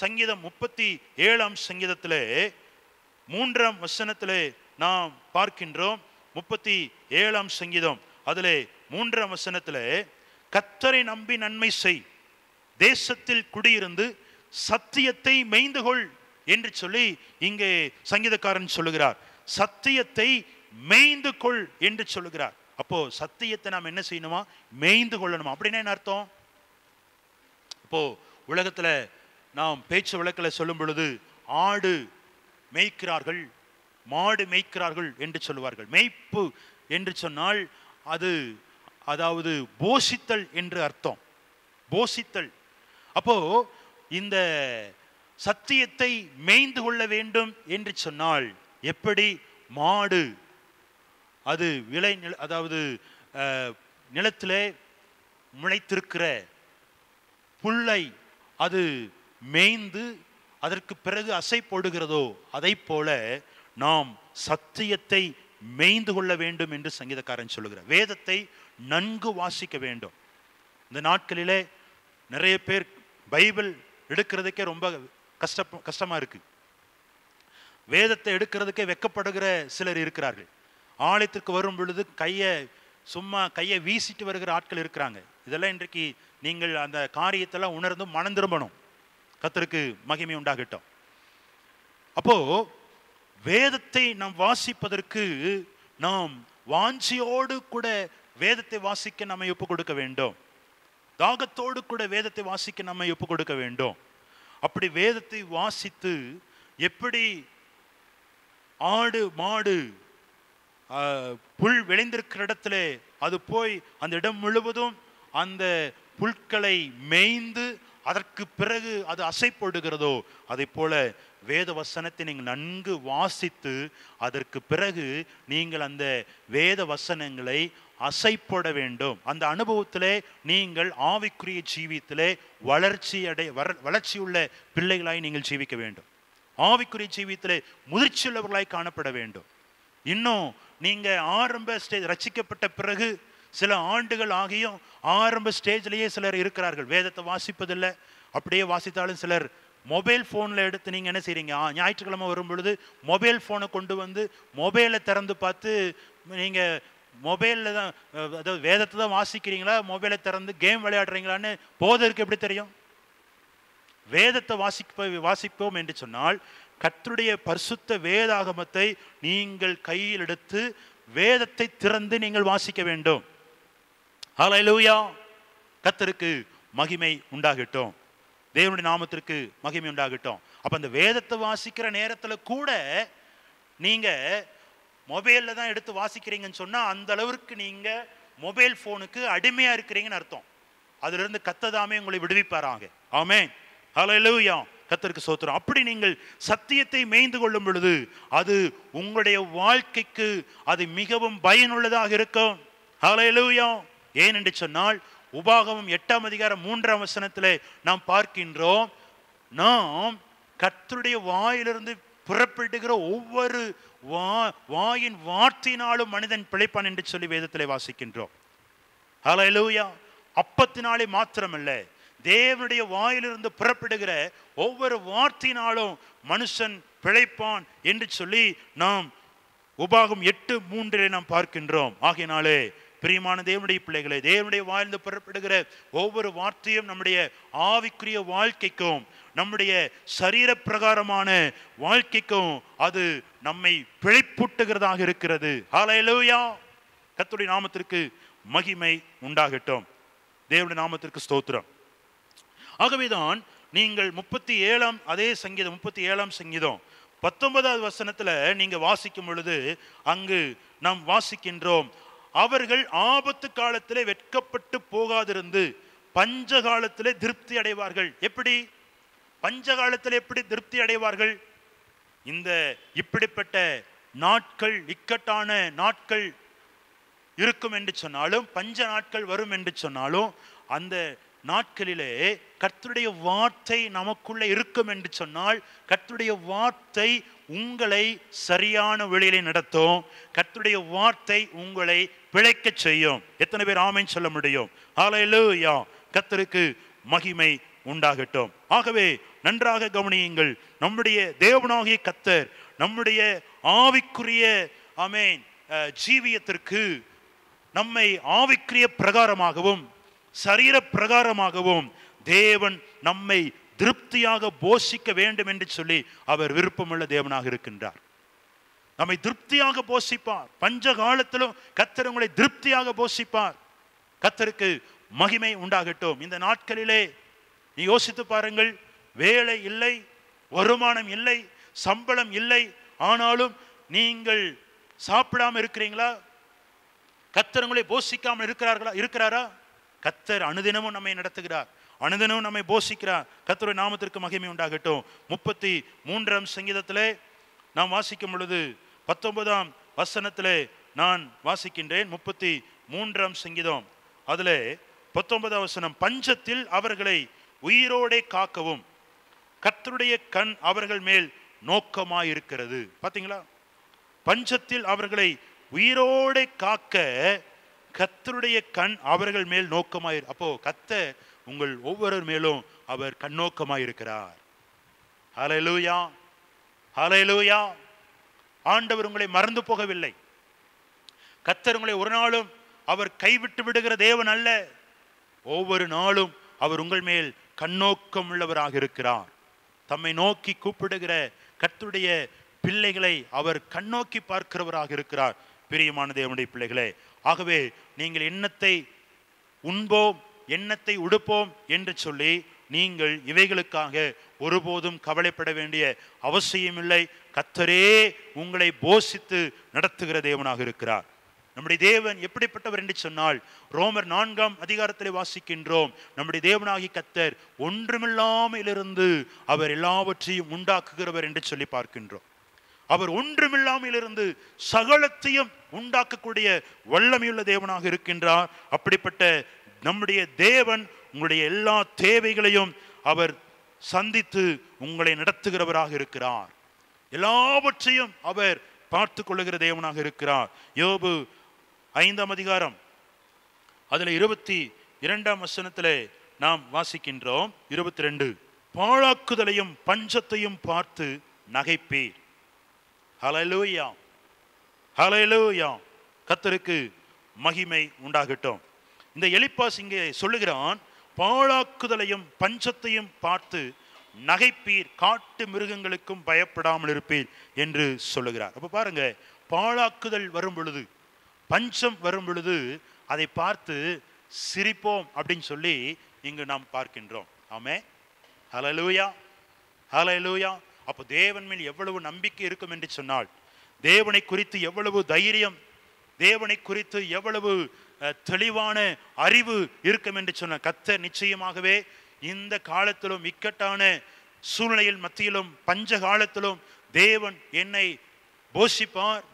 சங்கீதம் முப்பத்தி ஏழாம் சங்கீதத்திலே மூன்றாம் வசனத்திலே நாம் பார்க்கின்றோம் முப்பத்தி ஏழாம் சங்கீதம் அதிலே மூன்றாம் வசனத்திலே கத்தரை நம்பி நன்மை செய் தேசத்தில் குடியிருந்து சத்தியத்தை மெய்ந்து கொள் என்று சொல்லி இங்கே சங்கீதக்காரன் சொல்லுகிறார் சத்தியத்தை மெய்ந்து கொள் என்று சொல்லுகிறார் அப்போது சத்தியத்தை நாம் என்ன செய்யணுமா மேய்ந்து கொள்ளணுமா அப்படின்னா என்ன அர்த்தம் இப்போ உலகத்தில் நாம் பேச்சு வழக்கில் சொல்லும் பொழுது ஆடு மேய்க்கிறார்கள் மாடு மேய்க்கிறார்கள் என்று சொல்லுவார்கள் மேய்ப்பு என்று சொன்னால் அது அதாவது போஷித்தல் என்று அர்த்தம் போஷித்தல் அப்போ இந்த சத்தியத்தை மேய்ந்து கொள்ள வேண்டும் என்று சொன்னால் எப்படி மாடு அது விளை நில அதாவது நிலத்திலே முளைத்திருக்கிற புல்லை அது மேய்ந்து அதற்கு பிறகு அசை போடுகிறதோ அதை போல நாம் சத்தியத்தை மேய்ந்து கொள்ள வேண்டும் என்று சங்கீதக்காரன் சொல்லுகிறார் வேதத்தை நன்கு வாசிக்க வேண்டும் இந்த நாட்களிலே நிறைய பேர் பைபிள் எடுக்கிறதுக்கே ரொம்ப கஷ்ட கஷ்டமாக இருக்குது வேதத்தை எடுக்கிறதுக்கே வெக்கப்படுகிற சிலர் இருக்கிறார்கள் ஆலயத்திற்கு வரும் பொழுது கையை சும்மா கையை வீசிட்டு வருகிற ஆட்கள் இருக்கிறாங்க இதெல்லாம் இன்றைக்கு நீங்கள் அந்த காரியத்தெல்லாம் உணர்ந்து மனம் திரும்பணும் கத்தருக்கு மகிமை உண்டாகட்டும் அப்போ வேதத்தை நாம் வாசிப்பதற்கு நாம் வாஞ்சியோடு கூட வேதத்தை வாசிக்க நம்ம ஒப்பு கொடுக்க வேண்டும் தாகத்தோடு கூட வேதத்தை வாசிக்க நம்ம ஒப்பு கொடுக்க வேண்டும் அப்படி வேதத்தை வாசித்து எப்படி ஆடு மாடு புல் விளைந்திருக்கிற இடத்துல அது போய் அந்த இடம் முழுவதும் அந்த புல்களை மேய்ந்து அதற்கு பிறகு அது அசைப்படுகிறதோ அதை போல வேத வசனத்தை நீங்கள் நன்கு வாசித்து அதற்கு பிறகு நீங்கள் அந்த வேத வசனங்களை அசைப்பட வேண்டும் அந்த அனுபவத்திலே நீங்கள் ஆவிக்குரிய ஜீவியத்திலே வளர்ச்சி அடை வர வளர்ச்சியுள்ள பிள்ளைகளாய் நீங்கள் ஜீவிக்க வேண்டும் ஆவிக்குரிய ஜீவியத்திலே முதிர்ச்சியுள்ளவர்களாய் காணப்பட வேண்டும் இன்னும் நீங்கள் ஆரம்ப ஸ்டேஜ் ரச்சிக்கப்பட்ட பிறகு சில ஆண்டுகள் ஆகியும் ஆரம்ப ஸ்டேஜ்லேயே சிலர் இருக்கிறார்கள் வேதத்தை வாசிப்பதில்லை அப்படியே வாசித்தாலும் சிலர் மொபைல் ஃபோனில் எடுத்து நீங்கள் என்ன செய்கிறீங்க ஞாயிற்றுக்கிழமை வரும் பொழுது மொபைல் ஃபோனை கொண்டு வந்து மொபைலை திறந்து பார்த்து நீங்கள் மொபைலில் தான் அதாவது வேதத்தை தான் வாசிக்கிறீங்களா மொபைலை திறந்து கேம் விளையாடுறீங்களான்னு போதற்கு எப்படி தெரியும் வேதத்தை வாசிப்ப வாசிப்போம் என்று சொன்னால் கத்துடைய பரிசுத்த வேதாகமத்தை நீங்கள் கையில் எடுத்து வேதத்தை திறந்து நீங்கள் வாசிக்க வேண்டும் ஹலோயா கத்தருக்கு மகிமை உண்டாகட்டும் தேவனுடைய நாமத்திற்கு மகிமை உண்டாகட்டும் அப்போ அந்த வேதத்தை வாசிக்கிற நேரத்தில் கூட நீங்கள் மொபைலில் தான் எடுத்து வாசிக்கிறீங்கன்னு சொன்னால் அந்த அளவிற்கு நீங்கள் மொபைல் ஃபோனுக்கு அடிமையாக இருக்கிறீங்கன்னு அர்த்தம் அதிலிருந்து கத்ததாமே உங்களை விடுவிப்பாராங்க ஆமே ஹலோ இலவியம் கத்தருக்கு சோத்திரம் அப்படி நீங்கள் சத்தியத்தை மேய்ந்து கொள்ளும் பொழுது அது உங்களுடைய வாழ்க்கைக்கு அது மிகவும் பயனுள்ளதாக இருக்கும் ஹலையலூயம் ஏன் என்று சொன்னால் உபாகமும் எட்டாம் அதிகாரம் மூன்றாம் வசனத்தில் நாம் பார்க்கின்றோம் நாம் கத்தருடைய வாயிலிருந்து புறப்படுகிற ஒவ்வொரு வா வாயின் வார்த்தையினாலும் மனிதன் பிழைப்பான் என்று சொல்லி வேதத்தில் வாசிக்கின்றோம் ஹலோ லூயா அப்பத்தினாலே மாத்திரமில்லை தேவனுடைய வாயிலிருந்து புறப்படுகிற ஒவ்வொரு வார்த்தையினாலும் மனுஷன் பிழைப்பான் என்று சொல்லி நாம் உபாகம் எட்டு மூன்றிலே நாம் பார்க்கின்றோம் ஆகையினாலே பிரியமான தேவனுடைய பிள்ளைகளை தேவனுடைய வாழ்ந்து புறப்படுகிற ஒவ்வொரு வார்த்தையும் நம்முடைய ஆவிக்குரிய வாழ்க்கைக்கும் நம்முடைய சரீரப்பிரகாரமான பிரகாரமான வாழ்க்கைக்கும் அது நம்மை பிழைப்பூட்டுகிறதாக இருக்கிறது ஆலையிலோயா கத்துடைய நாமத்திற்கு மகிமை உண்டாகட்டும் தேவனுடைய நாமத்திற்கு ஸ்தோத்திரம் ஆகவேதான் நீங்கள் முப்பத்தி ஏழாம் அதே சங்கீதம் முப்பத்தி ஏழாம் சங்கீதம் பத்தொன்பதாவது வசனத்தில் நீங்கள் வாசிக்கும் பொழுது அங்கு நாம் வாசிக்கின்றோம் அவர்கள் ஆபத்து காலத்திலே வெட்கப்பட்டு போகாதிருந்து பஞ்ச காலத்திலே திருப்தி அடைவார்கள் எப்படி பஞ்ச காலத்தில் எப்படி திருப்தி அடைவார்கள் இந்த இப்படிப்பட்ட நாட்கள் இக்கட்டான நாட்கள் இருக்கும் என்று சொன்னாலும் பஞ்ச நாட்கள் வரும் என்று சொன்னாலும் அந்த நாட்களிலே கர்த்தருடைய வார்த்தை நமக்குள்ளே இருக்கும் என்று சொன்னால் கர்த்தருடைய வார்த்தை உங்களை சரியான வழியிலே நடத்தும் கர்த்தருடைய வார்த்தை உங்களை பிழைக்க செய்யும் எத்தனை பேர் ஆமைன்னு சொல்ல முடியும் ஆலையிலூயா கர்த்தருக்கு மகிமை உண்டாகட்டும் ஆகவே நன்றாக கவனியுங்கள் நம்முடைய தேவனாகிய கத்தர் நம்முடைய ஆவிக்குரிய ஆமேன் ஜீவியத்திற்கு நம்மை ஆவிக்குரிய பிரகாரமாகவும் சரீர பிரகாரமாகவும் தேவன் நம்மை திருப்தியாக போஷிக்க வேண்டும் என்று சொல்லி அவர் விருப்பமுள்ள தேவனாக இருக்கின்றார் நம்மை திருப்தியாக போஷிப்பார் பஞ்ச காலத்திலும் கத்தர் உங்களை திருப்தியாக போஷிப்பார் கத்தருக்கு மகிமை உண்டாகட்டும் இந்த நாட்களிலே நீ யோசித்து பாருங்கள் வேலை இல்லை வருமானம் இல்லை சம்பளம் இல்லை ஆனாலும் நீங்கள் சாப்பிடாமல் இருக்கிறீங்களா கத்தர் போஷிக்காமல் இருக்கிறார்களா இருக்கிறாரா கத்தர் அனுதினமும் நம்மை நடத்துகிறார் அனுதினமும் நம்மை போஷிக்கிறார் கத்தருடைய நாமத்திற்கு மகிமை உண்டாகட்டும் முப்பத்தி மூன்றாம் சங்கீதத்திலே நாம் வாசிக்கும் பொழுது பத்தொன்பதாம் வசனத்திலே நான் வாசிக்கின்றேன் முப்பத்தி மூன்றாம் சங்கீதம் அதில் பத்தொன்பதாம் வசனம் பஞ்சத்தில் அவர்களை உயிரோடே காக்கவும் கத்தருடைய கண் அவர்கள் மேல் நோக்கமாயிருக்கிறது பார்த்தீங்களா பஞ்சத்தில் அவர்களை உயிரோடே காக்க கத்தருடைய கண் அவர்கள் மேல் நோக்கமாயிரு அப்போ கத்த உங்கள் ஒவ்வொருவர் மேலும் அவர் கண்ணோக்கமாயிருக்கிறார் ஹலலூயா ஹலலூயா ஆண்டவர் உங்களை மறந்து போகவில்லை கத்தர் உங்களை ஒரு நாளும் அவர் கைவிட்டு விடுகிற தேவன் அல்ல ஒவ்வொரு நாளும் அவர் உங்கள் மேல் கண்ணோக்கம் உள்ளவராக இருக்கிறார் தம்மை நோக்கி கூப்பிடுகிற கத்துடைய பிள்ளைகளை அவர் கண்ணோக்கி பார்க்கிறவராக இருக்கிறார் பிரியமான தேவனுடைய பிள்ளைகளே ஆகவே நீங்கள் எண்ணத்தை உண்போம் எண்ணத்தை உடுப்போம் என்று சொல்லி நீங்கள் இவைகளுக்காக ஒருபோதும் கவலைப்பட வேண்டிய அவசியமில்லை கத்தரே உங்களை போஷித்து நடத்துகிற தேவனாக இருக்கிறார் நம்முடைய தேவன் எப்படிப்பட்டவர் என்று சொன்னால் ரோமர் நான்காம் அதிகாரத்தில் வாசிக்கின்றோம் நம்முடைய தேவனாகி கத்தர் இருந்து அவர் எல்லாவற்றையும் உண்டாக்குகிறவர் என்று சொல்லி பார்க்கின்றோம் அவர் ஒன்றுமில்லாமல் இருந்து சகலத்தையும் உண்டாக்கக்கூடிய வல்லமையுள்ள தேவனாக இருக்கின்றார் அப்படிப்பட்ட நம்முடைய தேவன் உங்களுடைய எல்லா தேவைகளையும் அவர் சந்தித்து உங்களை நடத்துகிறவராக இருக்கிறார் எல்லாவற்றையும் அவர் பார்த்து கொள்ளுகிற தேவனாக இருக்கிறார் யோபு ஐந்தாம் அதிகாரம் அதில் இருபத்தி இரண்டாம் வசனத்தில் நாம் வாசிக்கின்றோம் இருபத்தி ரெண்டு பாழாக்குதலையும் பஞ்சத்தையும் பார்த்து நகைப்பீர் ஹலலூயா ஹலலூயா கத்தருக்கு மகிமை உண்டாகட்டும் இந்த எலிப்பாஸ் இங்கே சொல்லுகிறான் பாழாக்குதலையும் பஞ்சத்தையும் பார்த்து நகைப்பீர் காட்டு மிருகங்களுக்கும் பயப்படாமல் இருப்பீர் என்று சொல்லுகிறார் அப்போ பாருங்க பாழாக்குதல் வரும் பொழுது பஞ்சம் வரும் பொழுது அதை பார்த்து சிரிப்போம் அப்படின்னு சொல்லி இங்கு நாம் பார்க்கின்றோம் ஆமே ஹலலூயா ஹலலூயா அப்போ தேவன் மேல் எவ்வளவு நம்பிக்கை இருக்கும் என்று சொன்னால் தேவனை குறித்து எவ்வளவு தைரியம் தேவனை குறித்து எவ்வளவு தெளிவான அறிவு இருக்கும் என்று சொன்ன கத்த நிச்சயமாகவே இந்த காலத்திலும் இக்கட்டான சூழ்நிலையில் மத்தியிலும் பஞ்ச காலத்திலும் தேவன் என்னை போஷிப்பார்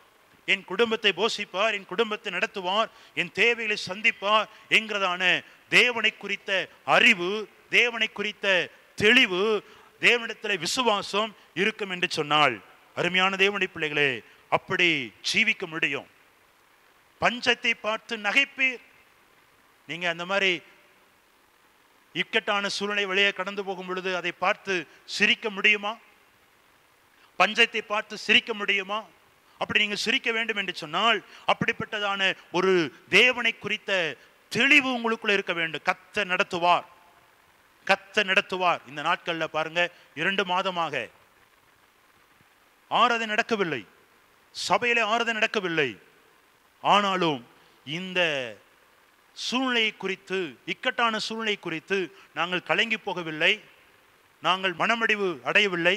என் குடும்பத்தை போஷிப்பார் என் குடும்பத்தை நடத்துவார் என் தேவைகளை சந்திப்பார் என்கிறதான தேவனை குறித்த அறிவு தேவனை குறித்த தெளிவு தேவனிடத்தில் விசுவாசம் இருக்கும் என்று சொன்னால் அருமையான தேவனி பிள்ளைகளே அப்படி ஜீவிக்க முடியும் பஞ்சத்தை பார்த்து நகைப்பீர் நீங்க அந்த மாதிரி இக்கட்டான சூழ்நிலை வழியே கடந்து போகும் பொழுது அதை பார்த்து சிரிக்க முடியுமா பஞ்சத்தை பார்த்து சிரிக்க முடியுமா அப்படி நீங்கள் சிரிக்க வேண்டும் என்று சொன்னால் அப்படிப்பட்டதான ஒரு தேவனை குறித்த தெளிவு உங்களுக்குள்ள இருக்க வேண்டும் கத்த நடத்துவார் கத்த நடத்துவார் இந்த நாட்கள்ல பாருங்க இரண்டு மாதமாக ஆராதனை நடக்கவில்லை சபையிலே ஆராதனை நடக்கவில்லை ஆனாலும் இந்த சூழ்நிலை குறித்து இக்கட்டான சூழ்நிலை குறித்து நாங்கள் கலங்கி போகவில்லை நாங்கள் மனமடிவு அடையவில்லை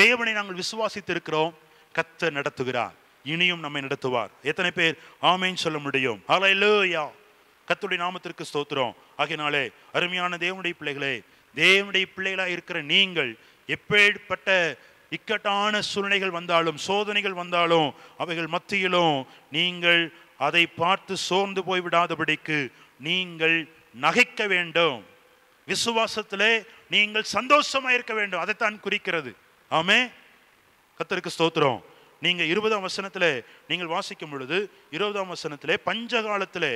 தேவனை நாங்கள் விசுவாசித்து இருக்கிறோம் கத்த நடத்துகிறார் இனியும் நம்மை நடத்துவார் எத்தனை பேர் ஆமைன்னு சொல்ல முடியும் ஹலோ கத்துடைய நாமத்திற்கு ஸ்தோத்திரம் ஆகினாலே அருமையான தேவனுடைய பிள்ளைகளே தேவனுடைய பிள்ளைகளாக இருக்கிற நீங்கள் எப்பேற்பட்ட இக்கட்டான சூழ்நிலைகள் வந்தாலும் சோதனைகள் வந்தாலும் அவைகள் மத்தியிலும் நீங்கள் அதை பார்த்து சோர்ந்து போய்விடாதபடிக்கு நீங்கள் நகைக்க வேண்டும் விசுவாசத்திலே நீங்கள் சந்தோஷமாக இருக்க வேண்டும் அதைத்தான் குறிக்கிறது ஆமே கத்தருக்கு ஸ்தோத்திரம் நீங்கள் இருபதாம் வசனத்தில் நீங்கள் வாசிக்கும் பொழுது இருபதாம் வசனத்திலே பஞ்சகாலத்திலே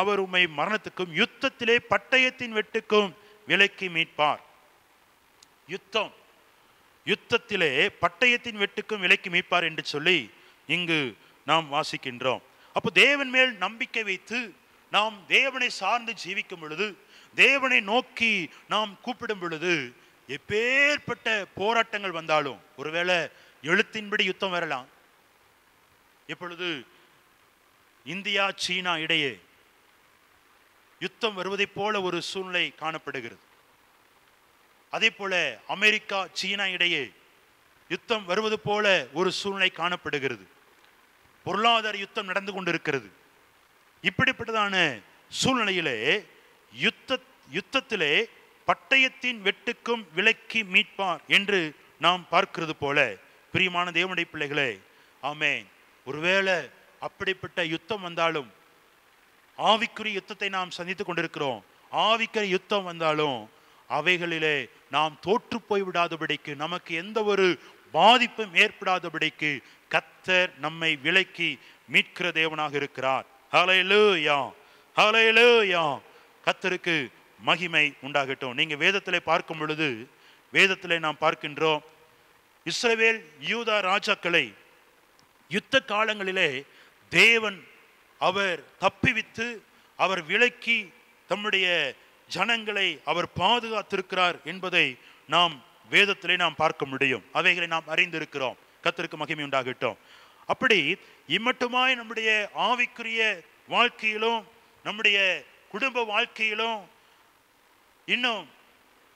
அவர் உண்மை மரணத்துக்கும் யுத்தத்திலே பட்டயத்தின் வெட்டுக்கும் விலைக்கு மீட்பார் யுத்தம் யுத்தத்திலே பட்டயத்தின் வெட்டுக்கும் விலைக்கு மீட்பார் என்று சொல்லி இங்கு நாம் வாசிக்கின்றோம் அப்போ தேவன் மேல் நம்பிக்கை வைத்து நாம் தேவனை சார்ந்து ஜீவிக்கும் பொழுது தேவனை நோக்கி நாம் கூப்பிடும் பொழுது எப்பேற்பட்ட போராட்டங்கள் வந்தாலும் ஒருவேளை எழுத்தின்படி யுத்தம் வரலாம் இப்பொழுது இந்தியா சீனா இடையே யுத்தம் வருவதைப் போல ஒரு சூழ்நிலை காணப்படுகிறது அதே போல அமெரிக்கா சீனா இடையே யுத்தம் வருவது போல ஒரு சூழ்நிலை காணப்படுகிறது பொருளாதார யுத்தம் நடந்து கொண்டிருக்கிறது இப்படிப்பட்டதான சூழ்நிலையிலே யுத்த யுத்தத்திலே பட்டயத்தின் வெட்டுக்கும் விலக்கி மீட்பார் என்று நாம் பார்க்கிறது போல பிரியமான தேவனுடைய பிள்ளைகளே ஆமே ஒருவேளை அப்படிப்பட்ட யுத்தம் வந்தாலும் ஆவிக்குரிய யுத்தத்தை நாம் சந்தித்து கொண்டிருக்கிறோம் ஆவிக்குரிய யுத்தம் வந்தாலும் அவைகளிலே நாம் தோற்று போய்விடாதபடிக்கு நமக்கு எந்த ஒரு பாதிப்பும் ஏற்படாதபடிக்கு கத்தர் நம்மை விலக்கி மீட்கிற தேவனாக இருக்கிறார் ஹலையிலூயா ஹலையிலூயா கத்தருக்கு மகிமை உண்டாகட்டும் நீங்கள் வேதத்தில் பார்க்கும் பொழுது வேதத்தில் நாம் பார்க்கின்றோம் இஸ்ரவேல் யூதா ராஜாக்களை யுத்த காலங்களிலே தேவன் அவர் தப்பிவித்து அவர் விலக்கி தம்முடைய ஜனங்களை அவர் பாதுகாத்திருக்கிறார் என்பதை நாம் வேதத்திலே நாம் பார்க்க முடியும் அவைகளை நாம் அறிந்திருக்கிறோம் கத்திற்கு மகிமை உண்டாகட்டும் அப்படி இம்மட்டுமாய் நம்முடைய ஆவிக்குரிய வாழ்க்கையிலும் நம்முடைய குடும்ப வாழ்க்கையிலும் இன்னும்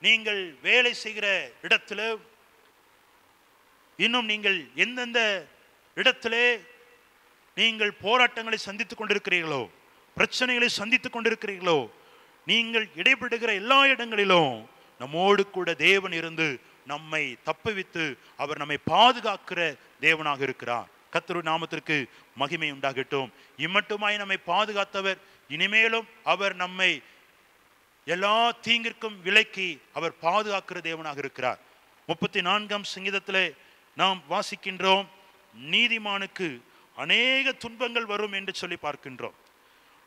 நீங்கள் வேலை செய்கிற இடத்துல இன்னும் நீங்கள் எந்தெந்த இடத்திலே நீங்கள் போராட்டங்களை சந்தித்து கொண்டிருக்கிறீர்களோ பிரச்சனைகளை சந்தித்து கொண்டிருக்கிறீர்களோ நீங்கள் இடைபெடுகிற எல்லா இடங்களிலும் நம்மோடு கூட தேவன் இருந்து நம்மை தப்புவித்து அவர் நம்மை பாதுகாக்கிற தேவனாக இருக்கிறார் கத்தரு நாமத்திற்கு மகிமை உண்டாகட்டும் இம்மட்டுமாய் நம்மை பாதுகாத்தவர் இனிமேலும் அவர் நம்மை எல்லா தீங்கிற்கும் விலக்கி அவர் பாதுகாக்கிற தேவனாக இருக்கிறார் முப்பத்தி நான்காம் சங்கீதத்திலே நாம் வாசிக்கின்றோம் நீதிமானுக்கு அநேக துன்பங்கள் வரும் என்று சொல்லி பார்க்கின்றோம்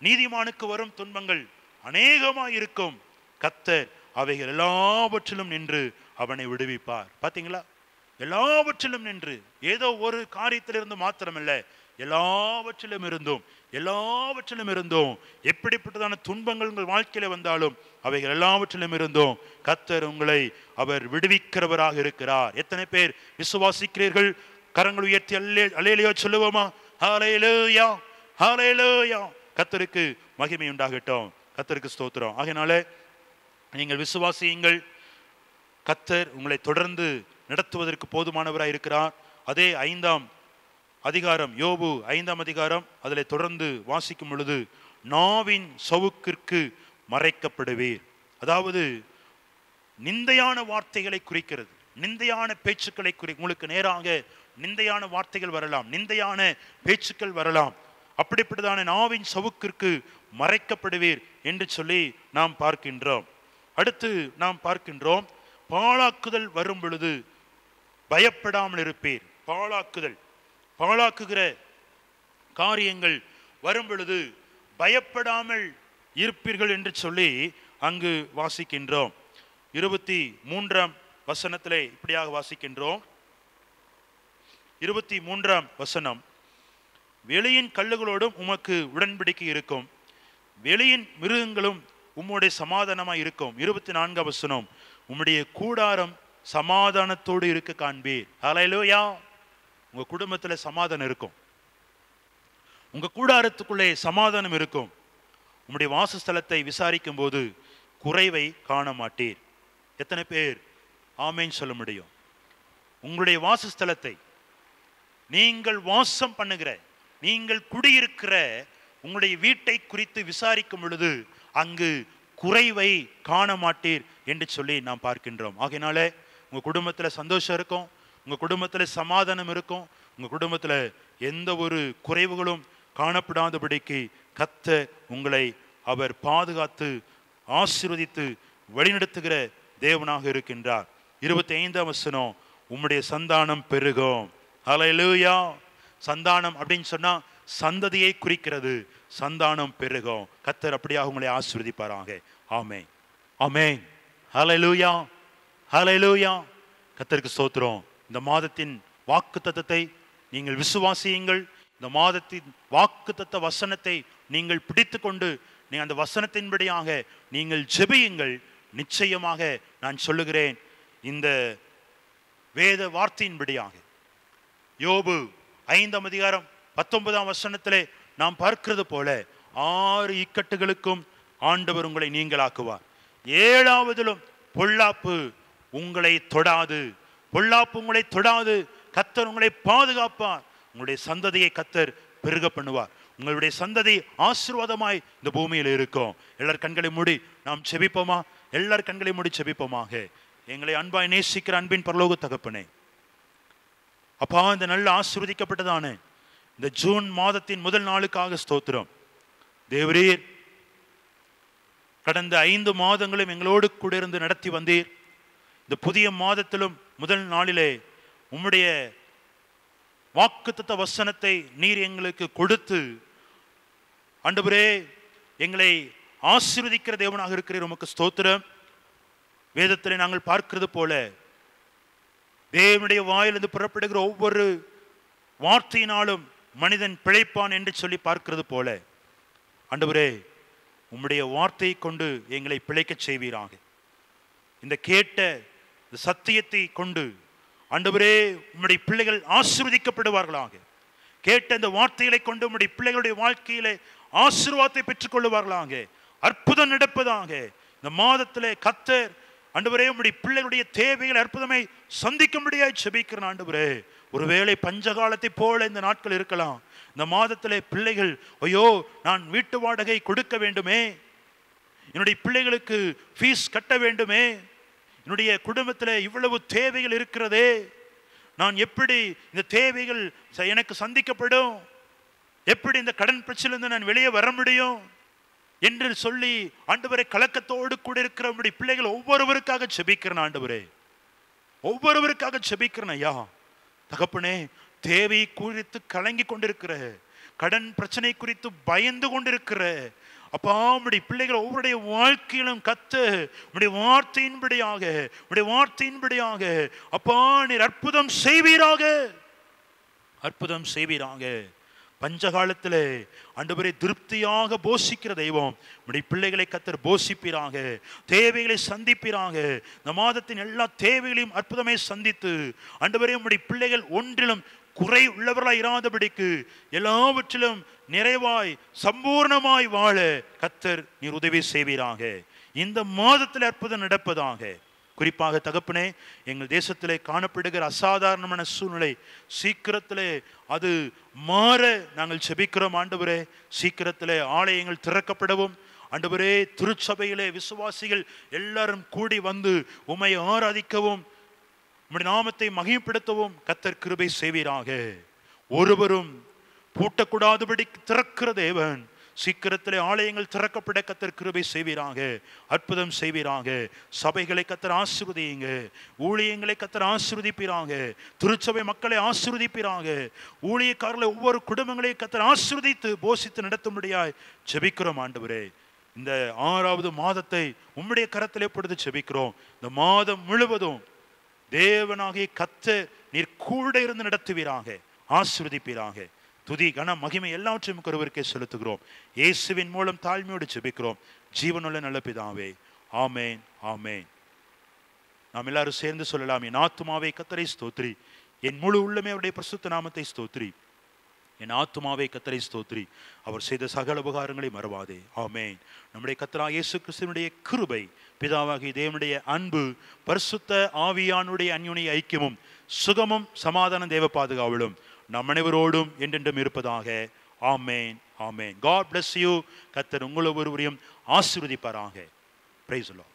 நீதிமானுக்கு வரும் துன்பங்கள் அநேகமாக இருக்கும் கத்தர் அவைகள் எல்லாவற்றிலும் நின்று அவனை விடுவிப்பார் பார்த்தீங்களா எல்லாவற்றிலும் நின்று ஏதோ ஒரு காரியத்திலிருந்து மாத்திரமல்ல எல்லாவற்றிலும் இருந்தும் எல்லாவற்றிலும் இருந்தும் எப்படிப்பட்டதான துன்பங்கள் உங்கள் வாழ்க்கையில் வந்தாலும் அவைகள் எல்லாவற்றிலும் இருந்தும் கத்தர் உங்களை அவர் விடுவிக்கிறவராக இருக்கிறார் எத்தனை பேர் விசுவாசிக்கிறீர்கள் கரங்கள் உயர்த்தி அல்லே அலையிலையோ சொல்லுவோமா ஹாலையிலோயா ஹாலையிலோயா கத்தருக்கு மகிமை உண்டாகட்டும் கத்தருக்கு ஸ்தோத்திரம் ஆகினால நீங்கள் விசுவாசியுங்கள் கத்தர் உங்களை தொடர்ந்து நடத்துவதற்கு போதுமானவராக இருக்கிறார் அதே ஐந்தாம் அதிகாரம் யோபு ஐந்தாம் அதிகாரம் அதில் தொடர்ந்து வாசிக்கும் பொழுது நாவின் சவுக்கிற்கு மறைக்கப்படுவீர் அதாவது நிந்தையான வார்த்தைகளை குறிக்கிறது நிந்தையான பேச்சுக்களை குறி உங்களுக்கு நேராக நிந்தையான வார்த்தைகள் வரலாம் நிந்தையான பேச்சுக்கள் வரலாம் அப்படிப்பட்டதான நாவின் சவுக்கிற்கு மறைக்கப்படுவீர் என்று சொல்லி நாம் பார்க்கின்றோம் அடுத்து நாம் பார்க்கின்றோம் பாழாக்குதல் வரும் பொழுது பயப்படாமல் இருப்பீர் பாழாக்குதல் பாழாக்குகிற காரியங்கள் வரும் பொழுது பயப்படாமல் இருப்பீர்கள் என்று சொல்லி அங்கு வாசிக்கின்றோம் இருபத்தி மூன்றாம் வசனத்திலே இப்படியாக வாசிக்கின்றோம் இருபத்தி மூன்றாம் வசனம் வெளியின் கல்லுகளோடும் உமக்கு உடன்படிக்கை இருக்கும் வெளியின் மிருகங்களும் உம்முடைய சமாதானமாக இருக்கும் இருபத்தி நான்காம் வசனம் உம்முடைய கூடாரம் சமாதானத்தோடு இருக்க காண்பீர் அலையிலோயா உங்கள் குடும்பத்தில் சமாதானம் இருக்கும் உங்கள் கூடாரத்துக்குள்ளே சமாதானம் இருக்கும் உங்களுடைய வாசஸ்தலத்தை விசாரிக்கும் போது குறைவை காண மாட்டீர் எத்தனை பேர் ஆமேன்னு சொல்ல முடியும் உங்களுடைய வாசஸ்தலத்தை நீங்கள் வாசம் பண்ணுகிற நீங்கள் குடியிருக்கிற உங்களுடைய வீட்டை குறித்து விசாரிக்கும் பொழுது அங்கு குறைவை காண மாட்டீர் என்று சொல்லி நாம் பார்க்கின்றோம் ஆகையினால உங்கள் குடும்பத்தில் சந்தோஷம் இருக்கும் உங்கள் குடும்பத்தில் சமாதானம் இருக்கும் உங்கள் குடும்பத்தில் எந்த ஒரு குறைவுகளும் காணப்படாதபடிக்கு கத்த உங்களை அவர் பாதுகாத்து ஆசிர்வதித்து வழிநடத்துகிற தேவனாக இருக்கின்றார் இருபத்தி ஐந்தாம் வசனம் உம்முடைய சந்தானம் பெருகும் அலையலூயா சந்தானம் அப்படின்னு சொன்னால் சந்ததியை குறிக்கிறது சந்தானம் பெருகும் கத்தர் அப்படியாக உங்களை ஆசிர்வதிப்பாராங்க ஆமே ஆமே ஹலை லூயா ஹலை லூயா கத்தருக்கு சோத்துறோம் இந்த மாதத்தின் வாக்கு தத்தத்தை நீங்கள் விசுவாசியுங்கள் இந்த மாதத்தின் வாக்கு தத்த வசனத்தை நீங்கள் பிடித்து கொண்டு நீ அந்த வசனத்தின்படியாக நீங்கள் ஜெபியுங்கள் நிச்சயமாக நான் சொல்லுகிறேன் இந்த வேத வார்த்தையின்படியாக யோபு ஐந்தாம் அதிகாரம் பத்தொன்பதாம் வசனத்திலே நாம் பார்க்கிறது போல ஆறு இக்கட்டுகளுக்கும் ஆண்டவர் உங்களை நீங்களாக்குவார் ஏழாவதிலும் பொல்லாப்பு உங்களை தொடாது பொள்ளாப்பு உங்களை தொடாது கத்தர் உங்களை பாதுகாப்பார் உங்களுடைய சந்ததியை கத்தர் பெருக பண்ணுவார் உங்களுடைய சந்ததி ஆசீர்வாதமாய் இந்த பூமியில் இருக்கும் எல்லார் கண்களை மூடி நாம் செபிப்போமா எல்லார் கண்களை மூடி செபிப்போமாக எங்களை அன்பாய் நேசிக்கிற அன்பின் பரலோக தகப்பனே அப்பா இந்த நல்ல ஆசிர்வதிக்கப்பட்டதானே இந்த ஜூன் மாதத்தின் முதல் நாளுக்காக ஸ்தோத்திரம் தேவரீர் கடந்த ஐந்து மாதங்களும் எங்களோடு கூட இருந்து நடத்தி வந்தீர் இந்த புதிய மாதத்திலும் முதல் நாளிலே உம்முடைய வாக்குத்தத்த வசனத்தை நீர் எங்களுக்கு கொடுத்து அண்டபுரே எங்களை ஆசீர்வதிக்கிற தேவனாக இருக்கிற உமக்கு ஸ்தோத்திரம் வேதத்தில் நாங்கள் பார்க்கிறது போல தேவனுடைய வாயிலிருந்து புறப்படுகிற ஒவ்வொரு வார்த்தையினாலும் மனிதன் பிழைப்பான் என்று சொல்லி பார்க்கிறது போல அண்டவரே உம்முடைய வார்த்தையை கொண்டு எங்களை பிழைக்கச் செய்வீராக இந்த கேட்ட இந்த சத்தியத்தை கொண்டு ஆண்டவரே உம்முடைய பிள்ளைகள் ஆசிர்வதிக்கப்படுவார்களாக கேட்ட இந்த வார்த்தைகளை கொண்டு உன்னுடைய பிள்ளைகளுடைய வாழ்க்கையிலே ஆசீர்வாதத்தை கொள்ளுவார்களாக அற்புதம் நடப்பதாக இந்த மாதத்திலே கத்தர் ஆண்டவரே உம்முடைய பிள்ளைகளுடைய தேவைகள் அற்புதமை சந்திக்க முடியாது செபிக்கிறான் ஆண்டவரே ஒருவேளை பஞ்சகாலத்தை போல இந்த நாட்கள் இருக்கலாம் இந்த மாதத்திலே பிள்ளைகள் ஐயோ நான் வீட்டு வாடகை கொடுக்க வேண்டுமே என்னுடைய பிள்ளைகளுக்கு ஃபீஸ் கட்ட வேண்டுமே என்னுடைய குடும்பத்தில் இவ்வளவு தேவைகள் இருக்கிறதே நான் எப்படி இந்த தேவைகள் எனக்கு சந்திக்கப்படும் எப்படி இந்த கடன் பிரச்சனையிலிருந்து நான் வெளியே வர முடியும் என்று சொல்லி ஆண்டவரை கலக்கத்தோடு கூட இருக்கிற நம்முடைய பிள்ளைகள் ஒவ்வொருவருக்காக செபிக்கிறேன் ஆண்டவரே ஒவ்வொருவருக்காக செபிக்கிறேன் ஐயா தகப்பனே தேவை குறித்து கலங்கி கொண்டிருக்கிற கடன் பிரச்சனை குறித்து பயந்து கொண்டிருக்கிற அப்பா உடைய பிள்ளைகள் ஒவ்வொருடைய வாழ்க்கையிலும் கத்து உடைய வார்த்தையின்படியாக உடைய வார்த்தையின்படியாக அப்பா நீர் அற்புதம் செய்வீராக அற்புதம் செய்வீராக பஞ்சகாலத்தில் அன்றுவரை திருப்தியாக போஷிக்கிற தெய்வம் உடைய பிள்ளைகளை கத்தர் போஷிப்பிறாங்க தேவைகளை சந்திப்பிறாங்க இந்த மாதத்தின் எல்லா தேவைகளையும் அற்புதமே சந்தித்து அன்றுவரையும் உடைய பிள்ளைகள் ஒன்றிலும் குறை உள்ளவர்களாக இராதபடிக்கு எல்லாவற்றிலும் நிறைவாய் சம்பூர்ணமாய் வாழ கத்தர் நீர் உதவி செய்வீராக இந்த மாதத்தில் அற்புதம் நடப்பதாக குறிப்பாக தகப்பனே எங்கள் தேசத்திலே காணப்படுகிற அசாதாரணமான சூழ்நிலை சீக்கிரத்திலே அது மாற நாங்கள் செபிக்கிறோம் ஆண்டவரே சீக்கிரத்திலே ஆலயங்கள் திறக்கப்படவும் ஆண்டவரே திருச்சபையிலே விசுவாசிகள் எல்லாரும் கூடி வந்து உமை ஆராதிக்கவும் நாமத்தை மகிமைப்படுத்தவும் கத்தர் கிருபை செய்வீராக ஒருவரும் பூட்டக்கூடாதபடி திறக்கிற தேவன் சீக்கிரத்திலே ஆலயங்கள் திறக்கப்பட கத்தர் கிருபை செய்வீராங்க அற்புதம் செய்வீராங்க சபைகளை கத்தர் ஆசிர்வதியுங்க ஊழியங்களை கத்தர் ஆசிர்வதிப்பீராக திருச்சபை மக்களை ஆசிர்வதிப்பீராக ஊழியக்காரர்களை ஒவ்வொரு குடும்பங்களையும் கத்தர் ஆசிர்வதித்து போஷித்து நடத்தும்படியாய் செபிக்கிறோம் ஆண்டவரே இந்த ஆறாவது மாதத்தை உம்முடைய கரத்திலே பொழுது செபிக்கிறோம் இந்த மாதம் முழுவதும் தேவனாகிய கத்து நீர் கூட இருந்து நடத்துவீராங்க ஆசிர்வதிப்பீராக துதி கன மகிமை எல்லாவற்றையும் ஒருவருக்கே செலுத்துகிறோம் இயேசுவின் மூலம் தாழ்மையோடு செபிக்கிறோம் ஜீவனுள்ள நல்ல பிதாவே ஆமேன் ஆமேன் நாம் எல்லாரும் சேர்ந்து சொல்லலாம் என் ஆத்துமாவை கத்தரை ஸ்தோத்ரி என் முழு உள்ளமே அவருடைய பிரசுத்த நாமத்தை ஸ்தோத்ரி என் ஆத்துமாவை கத்தரை ஸ்தோத்ரி அவர் செய்த சகல உபகாரங்களை மறவாதே ஆமேன் நம்முடைய கத்தரா இயேசு கிறிஸ்துவனுடைய கிருபை பிதாவாகி தேவனுடைய அன்பு பரிசுத்த ஆவியானுடைய அந்யுனை ஐக்கியமும் சுகமும் சமாதான தேவ பாதுகாவலும் நம் அனைவரோடும் என்றென்றும் இருப்பதாக ஆமேன் ஆமேன் காட் பிளஸ் யூ கத்தர் உங்களை ஒருவரையும் ஆசிர்வதிப்பாராக பிரைஸ் லோ